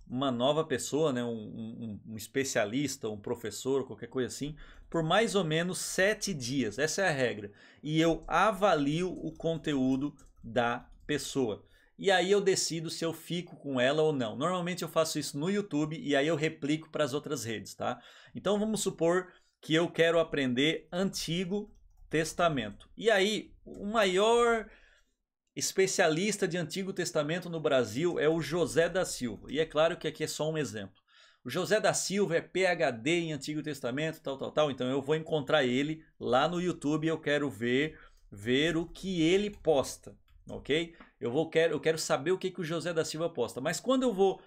uma nova pessoa, né, um, um, um especialista, um professor, qualquer coisa assim, por mais ou menos sete dias. Essa é a regra. E eu avalio o conteúdo da pessoa. E aí eu decido se eu fico com ela ou não. Normalmente eu faço isso no YouTube e aí eu replico para as outras redes, tá? Então vamos supor que eu quero aprender antigo Testamento. E aí, o maior especialista de Antigo Testamento no Brasil é o José da Silva. E é claro que aqui é só um exemplo. O José da Silva é PhD em Antigo Testamento, tal, tal, tal. Então eu vou encontrar ele lá no YouTube e eu quero ver ver o que ele posta, ok? Eu vou quero eu quero saber o que que o José da Silva posta. Mas quando eu vou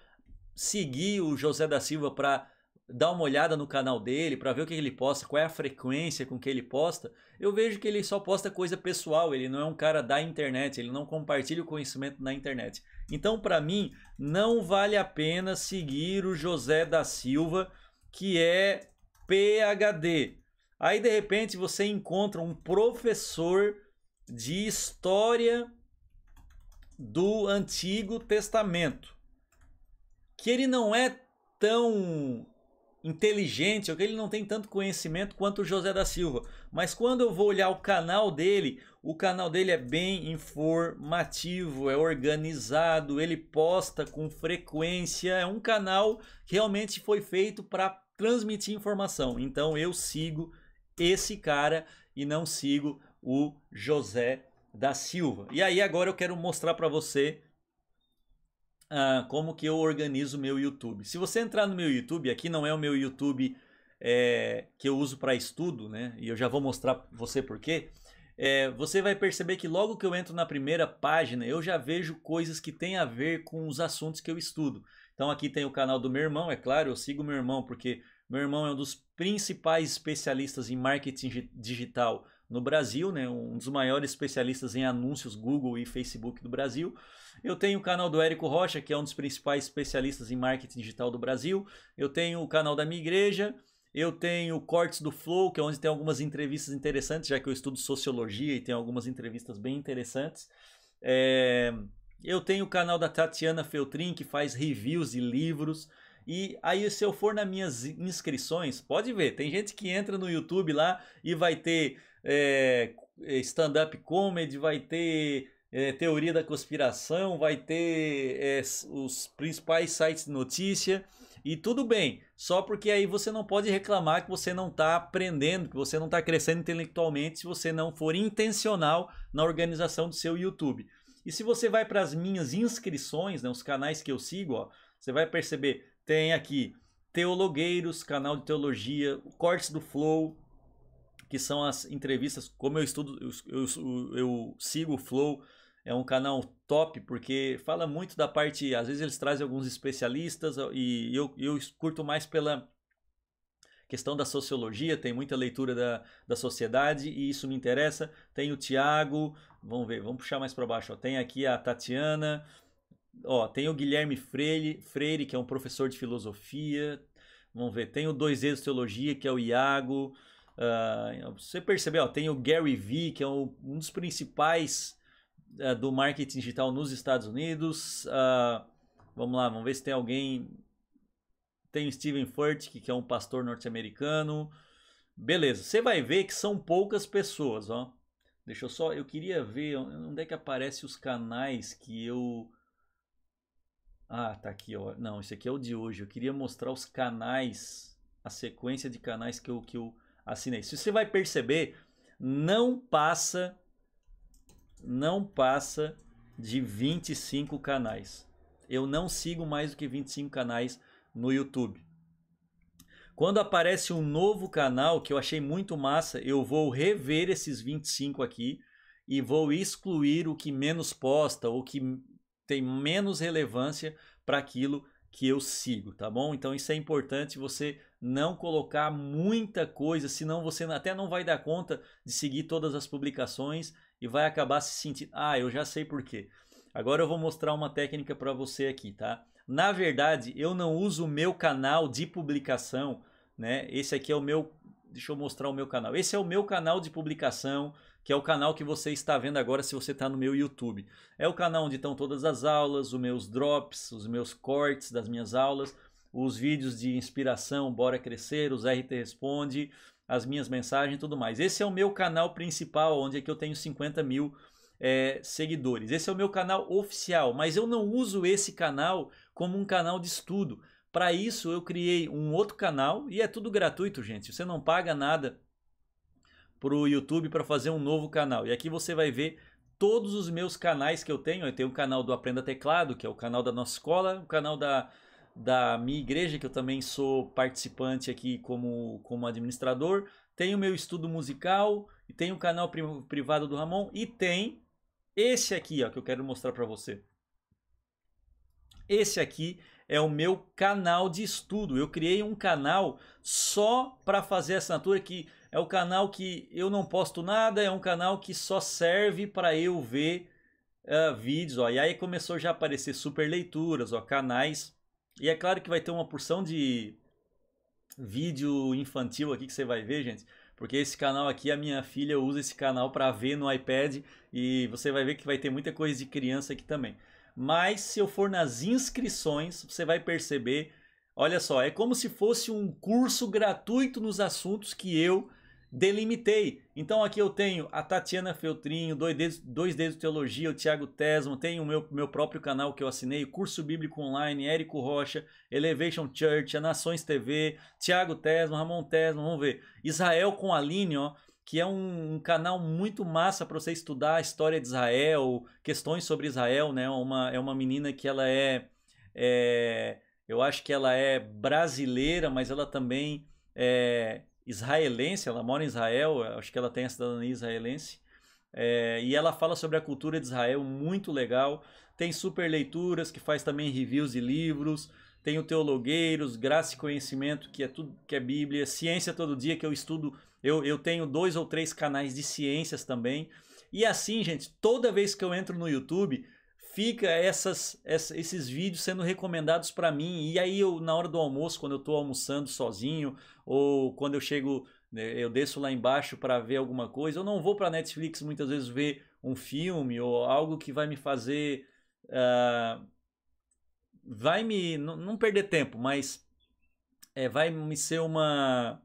seguir o José da Silva para dá uma olhada no canal dele para ver o que ele posta, qual é a frequência com que ele posta, eu vejo que ele só posta coisa pessoal, ele não é um cara da internet, ele não compartilha o conhecimento na internet. Então, para mim, não vale a pena seguir o José da Silva, que é PhD. Aí, de repente, você encontra um professor de história do Antigo Testamento, que ele não é tão inteligente, que ele não tem tanto conhecimento quanto o José da Silva. Mas quando eu vou olhar o canal dele, o canal dele é bem informativo, é organizado, ele posta com frequência, é um canal que realmente foi feito para transmitir informação. Então eu sigo esse cara e não sigo o José da Silva. E aí agora eu quero mostrar para você ah, como que eu organizo meu YouTube. Se você entrar no meu YouTube, aqui não é o meu YouTube é, que eu uso para estudo, né? E eu já vou mostrar para você por quê. É, você vai perceber que logo que eu entro na primeira página, eu já vejo coisas que têm a ver com os assuntos que eu estudo. Então aqui tem o canal do meu irmão, é claro, eu sigo meu irmão porque meu irmão é um dos principais especialistas em marketing digital no Brasil, né? um dos maiores especialistas em anúncios Google e Facebook do Brasil. Eu tenho o canal do Érico Rocha, que é um dos principais especialistas em marketing digital do Brasil. Eu tenho o canal da minha igreja. Eu tenho cortes do Flow, que é onde tem algumas entrevistas interessantes, já que eu estudo sociologia e tem algumas entrevistas bem interessantes. É... Eu tenho o canal da Tatiana Feltrin, que faz reviews e livros. E aí, se eu for nas minhas inscrições, pode ver, tem gente que entra no YouTube lá e vai ter é, stand-up comedy, vai ter é, teoria da conspiração, vai ter é, os principais sites de notícia. E tudo bem, só porque aí você não pode reclamar que você não está aprendendo, que você não está crescendo intelectualmente se você não for intencional na organização do seu YouTube. E se você vai para as minhas inscrições, né, os canais que eu sigo, ó, você vai perceber, tem aqui Teologueiros, canal de teologia, Cortes do Flow, que são as entrevistas. Como eu estudo, eu, eu, eu sigo o Flow, é um canal top, porque fala muito da parte. Às vezes eles trazem alguns especialistas e eu, eu curto mais pela questão da sociologia, tem muita leitura da, da sociedade e isso me interessa. Tem o Tiago, vamos ver, vamos puxar mais para baixo. Ó. Tem aqui a Tatiana, ó, tem o Guilherme Freire, Freire, que é um professor de filosofia. Vamos ver, tem o Dois Ex Teologia, que é o Iago. Ah, você percebeu, tem o Gary Vee, que é um, um dos principais uh, do marketing digital nos Estados Unidos. Uh, vamos lá, vamos ver se tem alguém. Tem o Steven Furtick, que é um pastor norte-americano. Beleza, você vai ver que são poucas pessoas, ó. Deixa eu só, eu queria ver onde é que aparece os canais que eu Ah, tá aqui, ó. Não, esse aqui é o de hoje. Eu queria mostrar os canais, a sequência de canais que eu que eu assinei. Se Você vai perceber, não passa, não passa de 25 canais. Eu não sigo mais do que 25 canais no YouTube. Quando aparece um novo canal que eu achei muito massa, eu vou rever esses 25 aqui e vou excluir o que menos posta ou que tem menos relevância para aquilo que eu sigo, tá bom? Então isso é importante você não colocar muita coisa, senão você até não vai dar conta de seguir todas as publicações e vai acabar se sentindo, ah, eu já sei por quê. Agora eu vou mostrar uma técnica para você aqui, tá? Na verdade, eu não uso o meu canal de publicação, né? Esse aqui é o meu, deixa eu mostrar o meu canal. Esse é o meu canal de publicação que é o canal que você está vendo agora se você está no meu YouTube. É o canal onde estão todas as aulas, os meus drops, os meus cortes das minhas aulas, os vídeos de inspiração, Bora Crescer, os RT Responde, as minhas mensagens e tudo mais. Esse é o meu canal principal, onde é que eu tenho 50 mil é, seguidores. Esse é o meu canal oficial, mas eu não uso esse canal como um canal de estudo. Para isso eu criei um outro canal e é tudo gratuito, gente. Você não paga nada para o YouTube para fazer um novo canal. E aqui você vai ver todos os meus canais que eu tenho. Eu tenho o canal do Aprenda Teclado, que é o canal da nossa escola, o canal da, da minha igreja, que eu também sou participante aqui como, como administrador. Tem o meu estudo musical, e tem o canal privado do Ramon, e tem esse aqui ó, que eu quero mostrar para você. Esse aqui é o meu canal de estudo. Eu criei um canal só para fazer assinatura que é o canal que eu não posto nada, é um canal que só serve para eu ver uh, vídeos. Ó. E aí começou já a aparecer super leituras, ó, canais. E é claro que vai ter uma porção de vídeo infantil aqui que você vai ver, gente. Porque esse canal aqui, a minha filha usa esse canal para ver no iPad e você vai ver que vai ter muita coisa de criança aqui também. Mas se eu for nas inscrições, você vai perceber Olha só, é como se fosse um curso gratuito nos assuntos que eu delimitei. Então aqui eu tenho a Tatiana Feltrinho, Dois Dedos, dois dedos de Teologia, o Tiago Tesmo, tenho o meu, meu próprio canal que eu assinei, Curso Bíblico Online, Érico Rocha, Elevation Church, a Nações TV, Tiago Tesmo, Ramon Tesmo, vamos ver. Israel com Aline, ó, que é um, um canal muito massa para você estudar a história de Israel, questões sobre Israel, né? Uma, é uma menina que ela é, é... Eu acho que ela é brasileira, mas ela também... É, israelense, ela mora em Israel, acho que ela tem a cidadania israelense. É, e ela fala sobre a cultura de Israel, muito legal. Tem super leituras, que faz também reviews de livros. Tem o Teologueiros, Graça e Conhecimento, que é tudo que é Bíblia. Ciência Todo Dia, que eu estudo. Eu, eu tenho dois ou três canais de ciências também. E assim, gente, toda vez que eu entro no YouTube, fica essas, essa, esses vídeos sendo recomendados para mim. E aí eu na hora do almoço, quando eu estou almoçando sozinho ou quando eu chego, né, eu desço lá embaixo para ver alguma coisa, eu não vou para Netflix muitas vezes ver um filme ou algo que vai me fazer uh, vai me não, perder tempo, mas é, vai me ser uma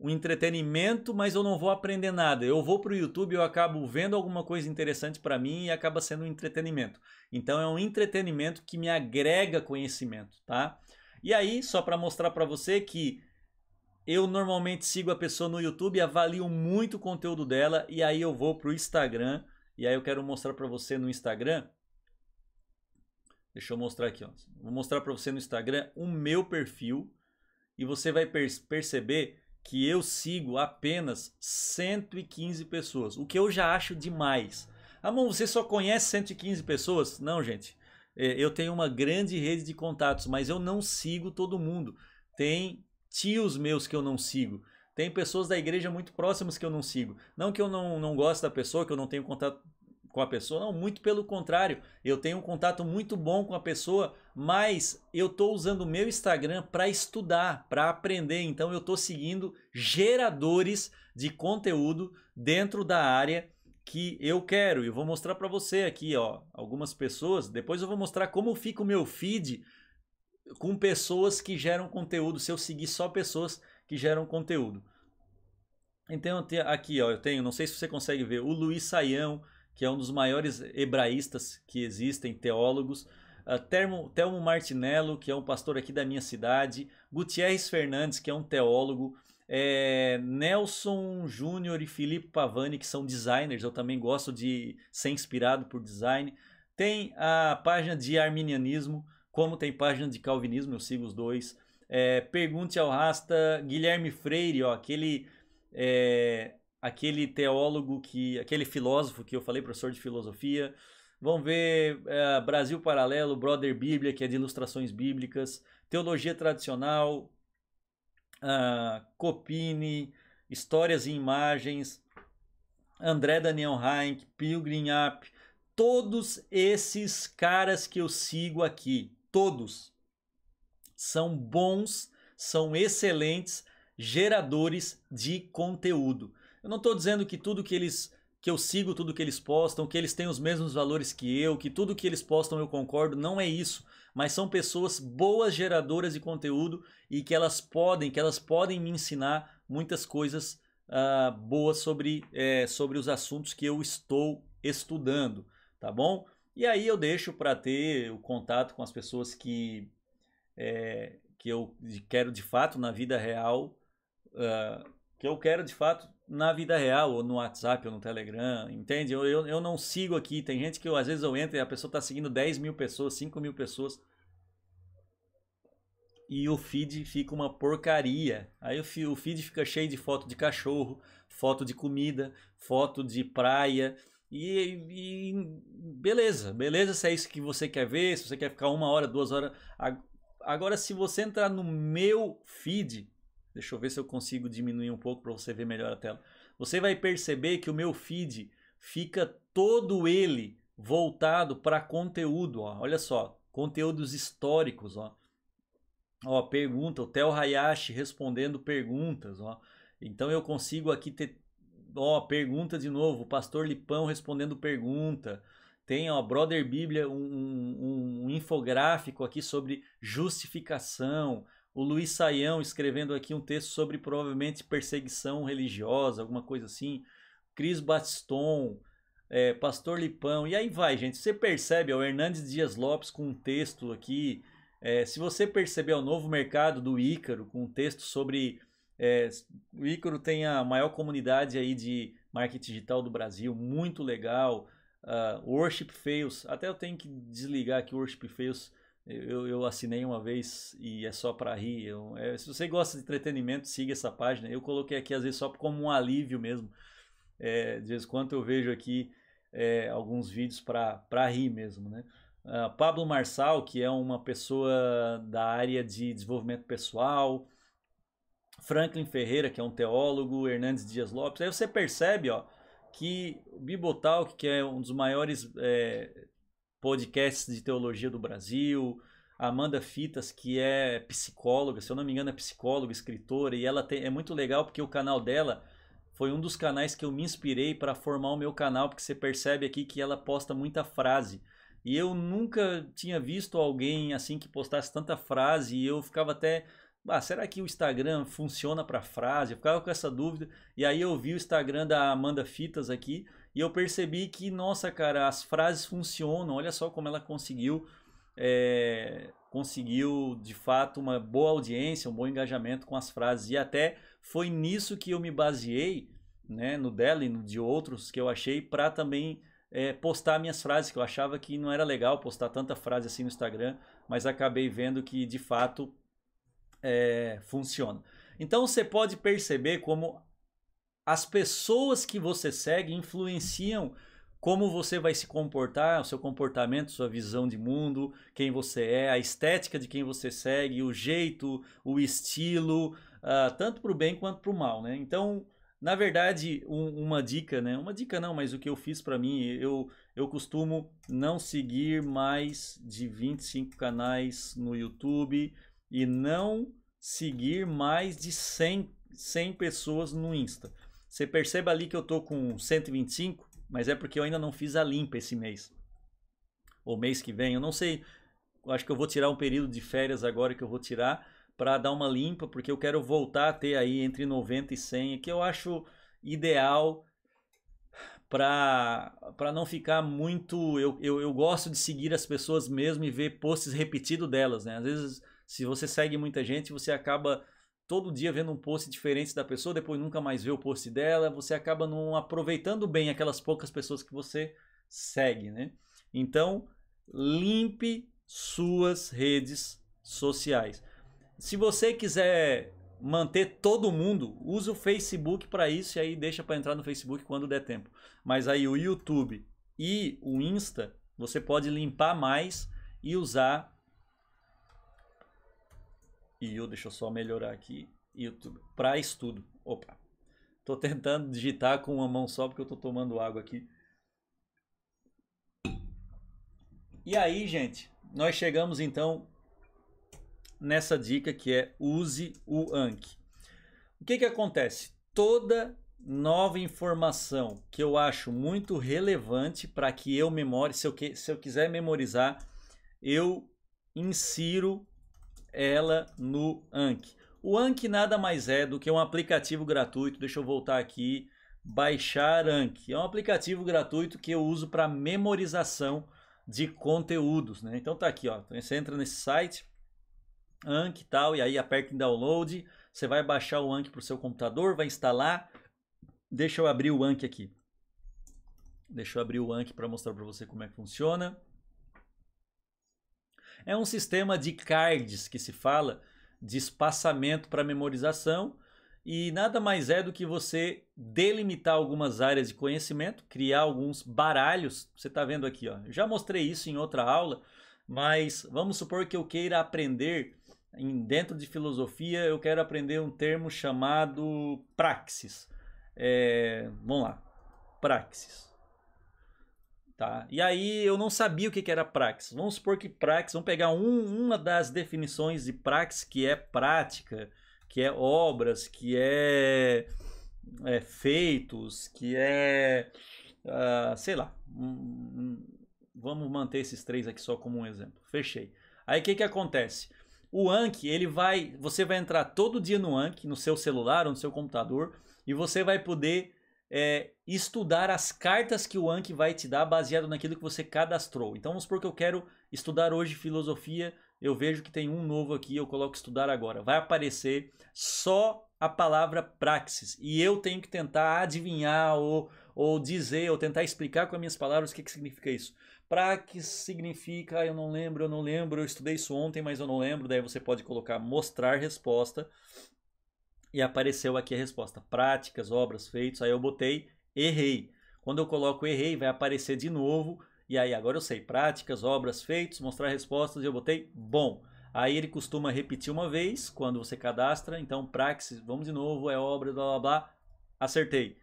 um entretenimento, mas eu não vou aprender nada. Eu vou para o YouTube, eu acabo vendo alguma coisa interessante para mim e acaba sendo um entretenimento. Então é um entretenimento que me agrega conhecimento, tá? E aí, só para mostrar para você que eu normalmente sigo a pessoa no YouTube, avalio muito o conteúdo dela e aí eu vou para o Instagram e aí eu quero mostrar para você no Instagram. Deixa eu mostrar aqui, ó. Vou mostrar para você no Instagram o meu perfil e você vai per perceber que eu sigo apenas 115 pessoas, o que eu já acho demais. Ah, você só conhece 115 pessoas? Não, gente. É, eu tenho uma grande rede de contatos, mas eu não sigo todo mundo. Tem tios meus que eu não sigo. Tem pessoas da igreja muito próximas que eu não sigo. Não que eu não, não goste da pessoa, que eu não tenho contato com a pessoa, não, muito pelo contrário. Eu tenho um contato muito bom com a pessoa mas eu estou usando o meu Instagram para estudar, para aprender. Então eu estou seguindo geradores de conteúdo dentro da área que eu quero. E vou mostrar para você aqui, ó, algumas pessoas. Depois eu vou mostrar como fica o meu feed com pessoas que geram conteúdo. Se eu seguir só pessoas que geram conteúdo. Então aqui, ó, eu tenho, não sei se você consegue ver, o Luiz Saião, que é um dos maiores hebraístas que existem, teólogos ah, Telmo Martinello, que é um pastor aqui da minha cidade, Gutierrez Fernandes, que é um teólogo, é, Nelson Júnior e Felipe Pavani, que são designers, eu também gosto de ser inspirado por design. Tem a página de arminianismo, como tem página de calvinismo, eu sigo os dois. É, pergunte ao Rasta Guilherme Freire, ó, aquele é, aquele teólogo que, aquele filósofo que eu falei, professor de filosofia. Vão ver é, Brasil Paralelo, Brother Bíblia, que é de ilustrações bíblicas, Teologia Tradicional, uh, Copini, Histórias e Imagens, André Daniel Heinck, Pilgrim App todos esses caras que eu sigo aqui, todos, são bons, são excelentes geradores de conteúdo. Eu não estou dizendo que tudo que eles que eu sigo tudo que eles postam, que eles têm os mesmos valores que eu, que tudo que eles postam eu concordo, não é isso, mas são pessoas boas geradoras de conteúdo e que elas podem, que elas podem me ensinar muitas coisas uh, boas sobre, é, sobre os assuntos que eu estou estudando, tá bom? E aí eu deixo para ter o contato com as pessoas que, é, que eu quero de fato na vida real, uh, que eu quero de fato na vida real, ou no WhatsApp, ou no Telegram, entende? Eu, eu, eu não sigo aqui. Tem gente que eu, às vezes eu entro e a pessoa está seguindo 10 mil pessoas, 5 mil pessoas. E o feed fica uma porcaria. Aí o, o feed fica cheio de foto de cachorro, foto de comida, foto de praia. E, e, beleza, beleza se é isso que você quer ver, se você quer ficar uma hora, duas horas. Agora, se você entrar no meu feed, Deixa eu ver se eu consigo diminuir um pouco para você ver melhor a tela. Você vai perceber que o meu feed fica todo ele voltado para conteúdo. Ó. Olha só, conteúdos históricos. Ó. Ó, pergunta, o Theo Hayashi respondendo perguntas. Ó. Então eu consigo aqui ter ó, pergunta de novo, o Pastor Lipão respondendo pergunta. Tem, ó, Brother Bíblia, um, um, um, infográfico aqui sobre justificação, o Luiz Saião escrevendo aqui um texto sobre provavelmente perseguição religiosa, alguma coisa assim. Cris Baston, é, Pastor Lipão, e aí vai, gente. Você percebe, o Hernandes Dias Lopes com um texto aqui. É, se você perceber o novo mercado do Ícaro, com um texto sobre. É, o Ícaro tem a maior comunidade aí de marketing digital do Brasil, muito legal. Uh, Worship Fails, até eu tenho que desligar aqui o Worship Fails eu, eu assinei uma vez e é só para rir. Eu, é, se você gosta de entretenimento, siga essa página. Eu coloquei aqui às vezes só como um alívio mesmo. É, de vez em quando eu vejo aqui é, alguns vídeos para rir mesmo, né? Uh, Pablo Marçal, que é uma pessoa da área de desenvolvimento pessoal, Franklin Ferreira, que é um teólogo, Hernandes Dias Lopes. Aí você percebe ó, que o Bibotalk, que é um dos maiores é, podcasts de teologia do Brasil. Amanda Fitas, que é psicóloga, se eu não me engano, é psicóloga, escritora, e ela tem, é muito legal porque o canal dela foi um dos canais que eu me inspirei para formar o meu canal, porque você percebe aqui que ela posta muita frase. E eu nunca tinha visto alguém assim que postasse tanta frase e eu ficava até, ah, será que o Instagram funciona para frase? Eu ficava com essa dúvida. E aí eu vi o Instagram da Amanda Fitas aqui e eu percebi que, nossa, cara, as frases funcionam. Olha só como ela conseguiu. É, conseguiu de fato uma boa audiência, um bom engajamento com as frases. E até foi nisso que eu me baseei, né, no dela e no de outros que eu achei, para também é, postar minhas frases, que eu achava que não era legal postar tanta frase assim no Instagram, mas acabei vendo que de fato é, funciona. Então você pode perceber como as pessoas que você segue influenciam como você vai se comportar, o seu comportamento, sua visão de mundo, quem você é, a estética de quem você segue, o jeito, o estilo, uh, tanto para o bem quanto para o mal, né? Então, na verdade, um, uma dica, né? Uma dica não, mas o que eu fiz para mim, eu, eu costumo não seguir mais de 25 canais no YouTube e não seguir mais de 100, 100 pessoas no Insta. Você perceba ali que eu tô com 125, mas é porque eu ainda não fiz a limpa esse mês. Ou mês que vem, eu não sei. Eu acho que eu vou tirar um período de férias agora que eu vou tirar para dar uma limpa, porque eu quero voltar a ter aí entre 90 e 100, que eu acho ideal para não ficar muito. Eu, eu, eu gosto de seguir as pessoas mesmo e ver posts repetidos delas, né? Às vezes, se você segue muita gente, você acaba todo dia vendo um post diferente da pessoa, depois nunca mais vê o post dela, você acaba não aproveitando bem aquelas poucas pessoas que você segue, né? Então, limpe suas redes sociais. Se você quiser manter todo mundo, use o Facebook para isso e aí deixa para entrar no Facebook quando der tempo. Mas aí o YouTube e o Insta, você pode limpar mais e usar e eu deixa eu só melhorar aqui. YouTube para estudo. Opa. Tô tentando digitar com uma mão só porque eu tô tomando água aqui. E aí, gente, nós chegamos então nessa dica que é use o Anki. O que que acontece? Toda nova informação que eu acho muito relevante para que eu memore, se eu, que, se eu quiser memorizar, eu insiro ela no Anki. O Anki nada mais é do que um aplicativo gratuito. Deixa eu voltar aqui. Baixar Anki. É um aplicativo gratuito que eu uso para memorização de conteúdos, né? Então tá aqui, ó. Então, você entra nesse site, Anki e tal, e aí aperta em download. Você vai baixar o Anki para o seu computador, vai instalar. Deixa eu abrir o Anki aqui. Deixa eu abrir o Anki para mostrar para você como é que funciona. É um sistema de cards que se fala de espaçamento para memorização e nada mais é do que você delimitar algumas áreas de conhecimento, criar alguns baralhos. Você está vendo aqui, ó. Eu já mostrei isso em outra aula, mas vamos supor que eu queira aprender em, dentro de filosofia, eu quero aprender um termo chamado praxis. É, vamos lá, praxis. Tá? E aí eu não sabia o que, era praxis. Vamos supor que praxis, vamos pegar um, uma das definições de praxis, que é prática, que é obras, que é, é feitos, que é. Uh, sei lá. Um, um, vamos manter esses três aqui só como um exemplo. Fechei. Aí o que, que acontece? O Anki, ele vai. Você vai entrar todo dia no Anki, no seu celular ou no seu computador, e você vai poder é, estudar as cartas que o Anki vai te dar baseado naquilo que você cadastrou. Então vamos supor que eu quero estudar hoje filosofia, eu vejo que tem um novo aqui, eu coloco estudar agora. Vai aparecer só a palavra praxis e eu tenho que tentar adivinhar ou, ou dizer ou tentar explicar com as minhas palavras o que, que significa isso. Praxis significa, eu não lembro, eu não lembro, eu estudei isso ontem, mas eu não lembro. Daí você pode colocar mostrar resposta e apareceu aqui a resposta: práticas, obras, feitos. Aí eu botei errei. Quando eu coloco errei, vai aparecer de novo. E aí agora eu sei práticas, obras, feitos, mostrar respostas. E eu botei bom. Aí ele costuma repetir uma vez quando você cadastra. Então, praxis, vamos de novo, é obra, blá blá blá. Acertei.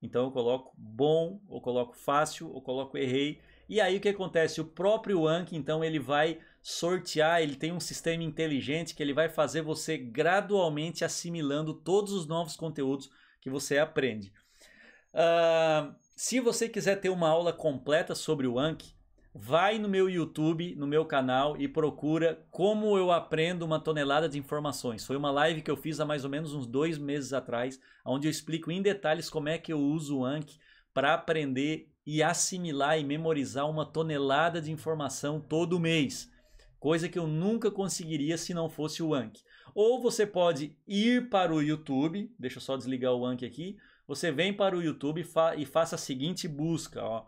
Então eu coloco bom, ou coloco fácil, ou coloco errei. E aí o que acontece? O próprio Anki, então, ele vai sortear, ele tem um sistema inteligente que ele vai fazer você gradualmente assimilando todos os novos conteúdos que você aprende. Uh, se você quiser ter uma aula completa sobre o Anki, vai no meu YouTube, no meu canal e procura como eu aprendo uma tonelada de informações. Foi uma live que eu fiz há mais ou menos uns dois meses atrás, onde eu explico em detalhes como é que eu uso o Anki para aprender e assimilar e memorizar uma tonelada de informação todo mês coisa que eu nunca conseguiria se não fosse o Anki. Ou você pode ir para o YouTube, deixa eu só desligar o Anki aqui, você vem para o YouTube e, fa e faça a seguinte busca, ó,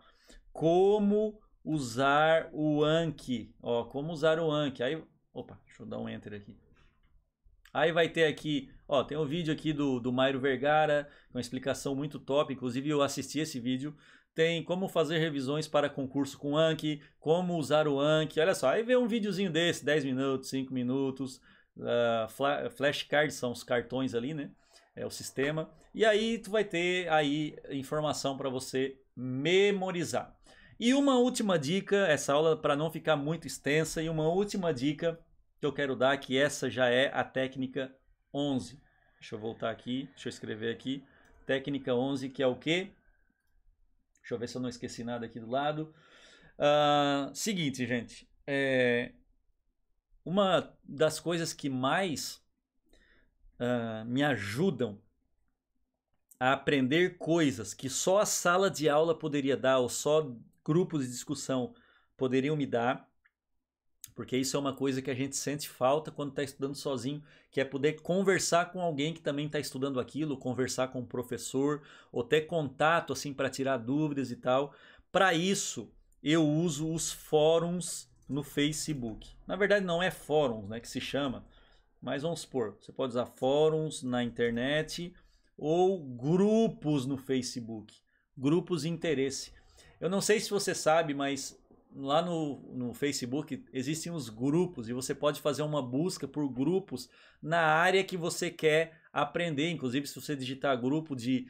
como usar o Anki, ó, como usar o Anki, aí, opa, deixa eu dar um Enter aqui. Aí vai ter aqui, ó, tem um vídeo aqui do, do Mairo Vergara, uma explicação muito top, inclusive eu assisti esse vídeo, tem como fazer revisões para concurso com Anki, como usar o Anki. Olha só, aí vê um videozinho desse, 10 minutos, 5 minutos. Uh, flashcards são os cartões ali, né? É o sistema. E aí tu vai ter aí informação para você memorizar. E uma última dica, essa aula é para não ficar muito extensa, e uma última dica que eu quero dar, que essa já é a técnica 11. Deixa eu voltar aqui, deixa eu escrever aqui. Técnica 11, que é o quê? Deixa eu ver se eu não esqueci nada aqui do lado. Uh, seguinte, gente. É, uma das coisas que mais uh, me ajudam a aprender coisas que só a sala de aula poderia dar ou só grupos de discussão poderiam me dar porque isso é uma coisa que a gente sente falta quando está estudando sozinho, que é poder conversar com alguém que também está estudando aquilo, conversar com um professor, ou ter contato assim para tirar dúvidas e tal. Para isso, eu uso os fóruns no Facebook. Na verdade, não é fóruns né, que se chama, mas vamos supor, você pode usar fóruns na internet ou grupos no Facebook, grupos de interesse. Eu não sei se você sabe, mas lá no, no Facebook existem os grupos e você pode fazer uma busca por grupos na área que você quer aprender. Inclusive, se você digitar grupo de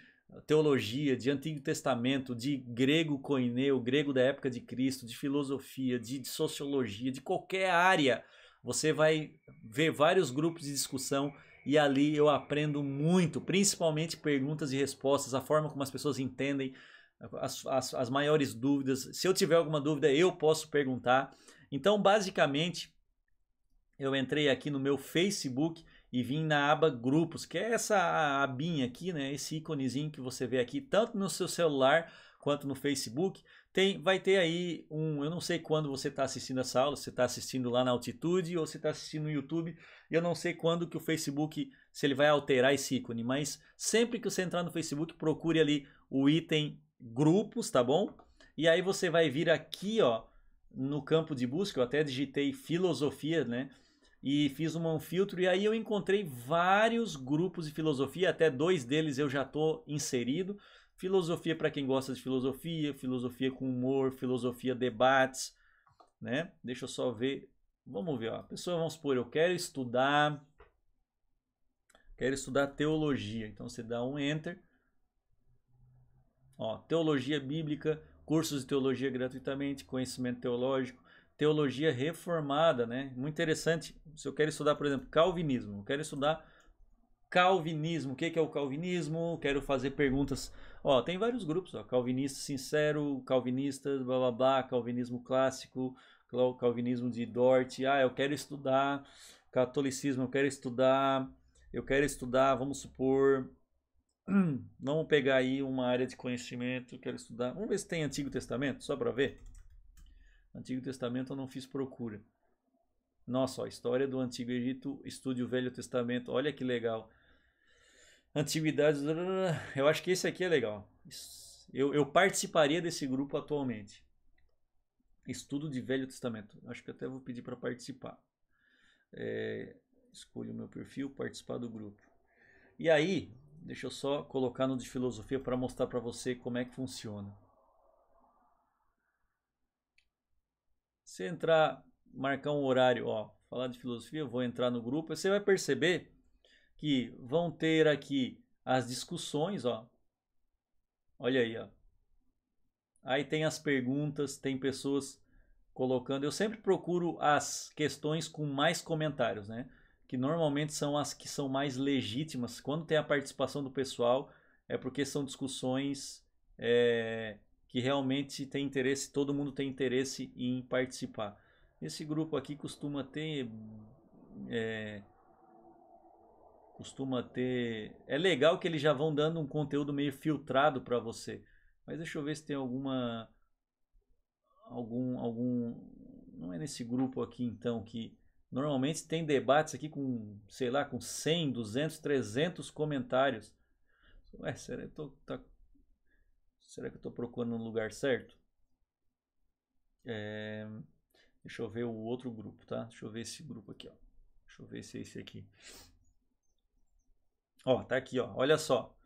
teologia, de Antigo Testamento, de grego coineu grego da época de Cristo, de filosofia, de, de sociologia, de qualquer área, você vai ver vários grupos de discussão e ali eu aprendo muito, principalmente perguntas e respostas, a forma como as pessoas entendem as, as, as maiores dúvidas. Se eu tiver alguma dúvida, eu posso perguntar. Então, basicamente, eu entrei aqui no meu Facebook e vim na aba grupos, que é essa abinha aqui, né? Esse íconezinho que você vê aqui, tanto no seu celular quanto no Facebook. Tem, vai ter aí um, eu não sei quando você está assistindo essa aula, se está assistindo lá na altitude ou se está assistindo no YouTube. Eu não sei quando que o Facebook, se ele vai alterar esse ícone, mas sempre que você entrar no Facebook, procure ali o item grupos, tá bom? E aí você vai vir aqui, ó, no campo de busca, eu até digitei filosofia, né? E fiz um filtro e aí eu encontrei vários grupos de filosofia, até dois deles eu já tô inserido. Filosofia para quem gosta de filosofia, filosofia com humor, filosofia debates, né? Deixa eu só ver. Vamos ver, ó. A pessoa, vamos supor, eu quero estudar quero estudar teologia. Então você dá um enter Ó, teologia bíblica, cursos de teologia gratuitamente, conhecimento teológico, teologia reformada, né? Muito interessante. Se eu quero estudar, por exemplo, calvinismo, eu quero estudar calvinismo. O que é o calvinismo? quero fazer perguntas. Ó, tem vários grupos, ó, calvinista sincero, calvinista, blá blá blá, calvinismo clássico, calvinismo de Dort. Ah, eu quero estudar catolicismo, eu quero estudar, eu quero estudar, vamos supor, Hum, vamos pegar aí uma área de conhecimento, quero estudar. Vamos ver se tem Antigo Testamento, só para ver. Antigo Testamento eu não fiz procura. Nossa, ó, história do Antigo Egito, estude o Velho Testamento. Olha que legal. Antiguidades. Eu acho que esse aqui é legal. Eu, eu participaria desse grupo atualmente. Estudo de Velho Testamento. Acho que até vou pedir para participar. É, escolho o meu perfil, participar do grupo. E aí, Deixa eu só colocar no de filosofia para mostrar para você como é que funciona. Se entrar, marcar um horário, ó, falar de filosofia, eu vou entrar no grupo, você vai perceber que vão ter aqui as discussões, ó. Olha aí, ó. Aí tem as perguntas, tem pessoas colocando. Eu sempre procuro as questões com mais comentários, né? que normalmente são as que são mais legítimas. Quando tem a participação do pessoal, é porque são discussões é, que realmente tem interesse, todo mundo tem interesse em participar. Esse grupo aqui costuma ter. É, costuma ter. É legal que eles já vão dando um conteúdo meio filtrado para você. Mas deixa eu ver se tem alguma. Algum. algum Não é nesse grupo aqui então que Normalmente tem debates aqui com, sei lá, com 100, 200, 300 comentários. Ué, será, eu tô, tá, será que eu estou procurando no lugar certo? É, deixa eu ver o outro grupo, tá? Deixa eu ver esse grupo aqui, ó. Deixa eu ver se é esse aqui. Ó, tá aqui, ó. Olha só.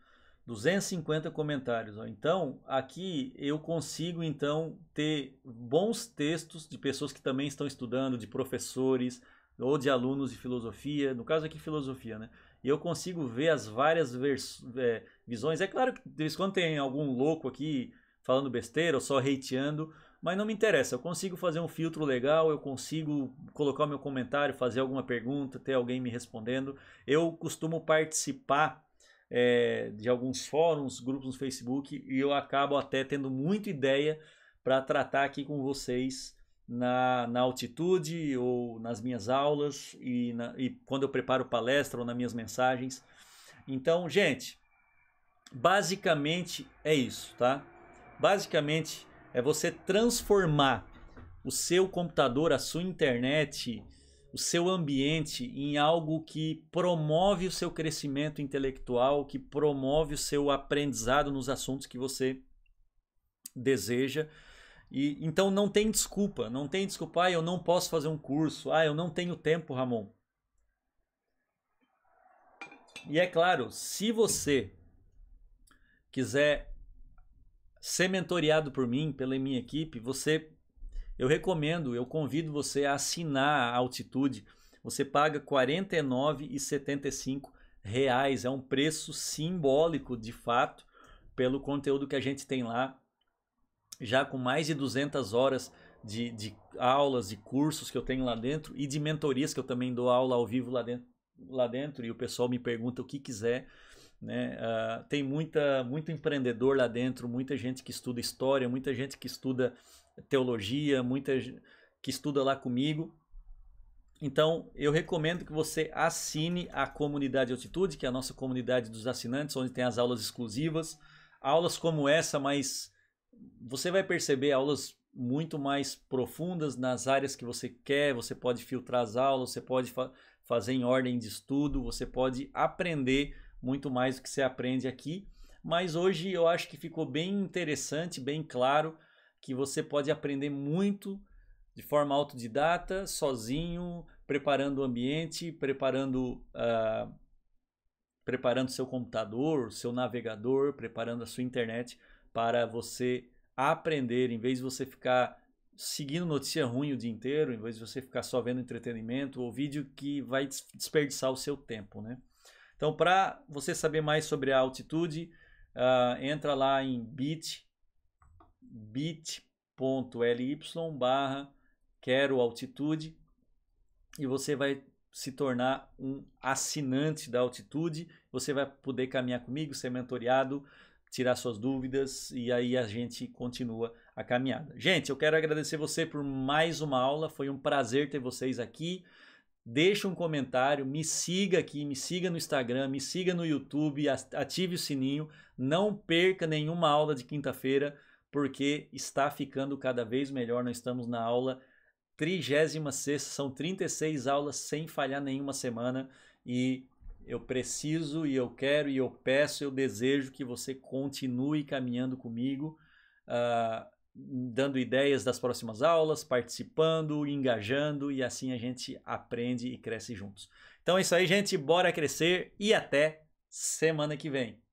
250 comentários. Ó. Então, aqui eu consigo então ter bons textos de pessoas que também estão estudando, de professores, ou de alunos de filosofia, no caso aqui filosofia, né? E eu consigo ver as várias é, visões. É claro que de vez em quando tem algum louco aqui falando besteira ou só hateando, mas não me interessa. Eu consigo fazer um filtro legal, eu consigo colocar meu comentário, fazer alguma pergunta, ter alguém me respondendo. Eu costumo participar é, de alguns fóruns, grupos no Facebook e eu acabo até tendo muita ideia para tratar aqui com vocês na, na altitude ou nas minhas aulas e, na, e quando eu preparo palestra ou nas minhas mensagens. Então, gente, basicamente é isso, tá? Basicamente é você transformar o seu computador, a sua internet, o seu ambiente em algo que promove o seu crescimento intelectual, que promove o seu aprendizado nos assuntos que você deseja e então não tem desculpa, não tem desculpa, ah, eu não posso fazer um curso, ah, eu não tenho tempo, Ramon. E é claro, se você quiser ser mentoreado por mim, pela minha equipe, você eu recomendo, eu convido você a assinar a Altitude. Você paga R$ 49,75. É um preço simbólico, de fato, pelo conteúdo que a gente tem lá já com mais de 200 horas de, de aulas e cursos que eu tenho lá dentro e de mentorias que eu também dou aula ao vivo lá dentro, lá dentro e o pessoal me pergunta o que quiser. Né? Uh, tem muita, muito empreendedor lá dentro, muita gente que estuda história, muita gente que estuda teologia, muita que estuda lá comigo. Então, eu recomendo que você assine a comunidade Altitude, que é a nossa comunidade dos assinantes, onde tem as aulas exclusivas, aulas como essa, mas você vai perceber aulas muito mais profundas nas áreas que você quer, você pode filtrar as aulas, você pode fa fazer em ordem de estudo, você pode aprender muito mais do que você aprende aqui. Mas hoje eu acho que ficou bem interessante, bem claro, que você pode aprender muito de forma autodidata, sozinho, preparando o ambiente, preparando. Uh, preparando seu computador, seu navegador, preparando a sua internet para você aprender, em vez de você ficar seguindo notícia ruim o dia inteiro, em vez de você ficar só vendo entretenimento ou vídeo que vai desperdiçar o seu tempo, né? Então, para você saber mais sobre a altitude, uh, entra lá em bit, bit.ly barra quero altitude e você vai se tornar um assinante da altitude. Você vai poder caminhar comigo, ser mentoriado tirar suas dúvidas e aí a gente continua a caminhada. Gente, eu quero agradecer você por mais uma aula, foi um prazer ter vocês aqui. Deixa um comentário, me siga aqui, me siga no Instagram, me siga no YouTube, ative o sininho, não perca nenhuma aula de quinta-feira, porque está ficando cada vez melhor. Nós estamos na aula 36, são 36 aulas sem falhar nenhuma semana e eu preciso e eu quero e eu peço, eu desejo que você continue caminhando comigo, uh, dando ideias das próximas aulas, participando, engajando e assim a gente aprende e cresce juntos. Então é isso aí, gente. Bora crescer e até semana que vem.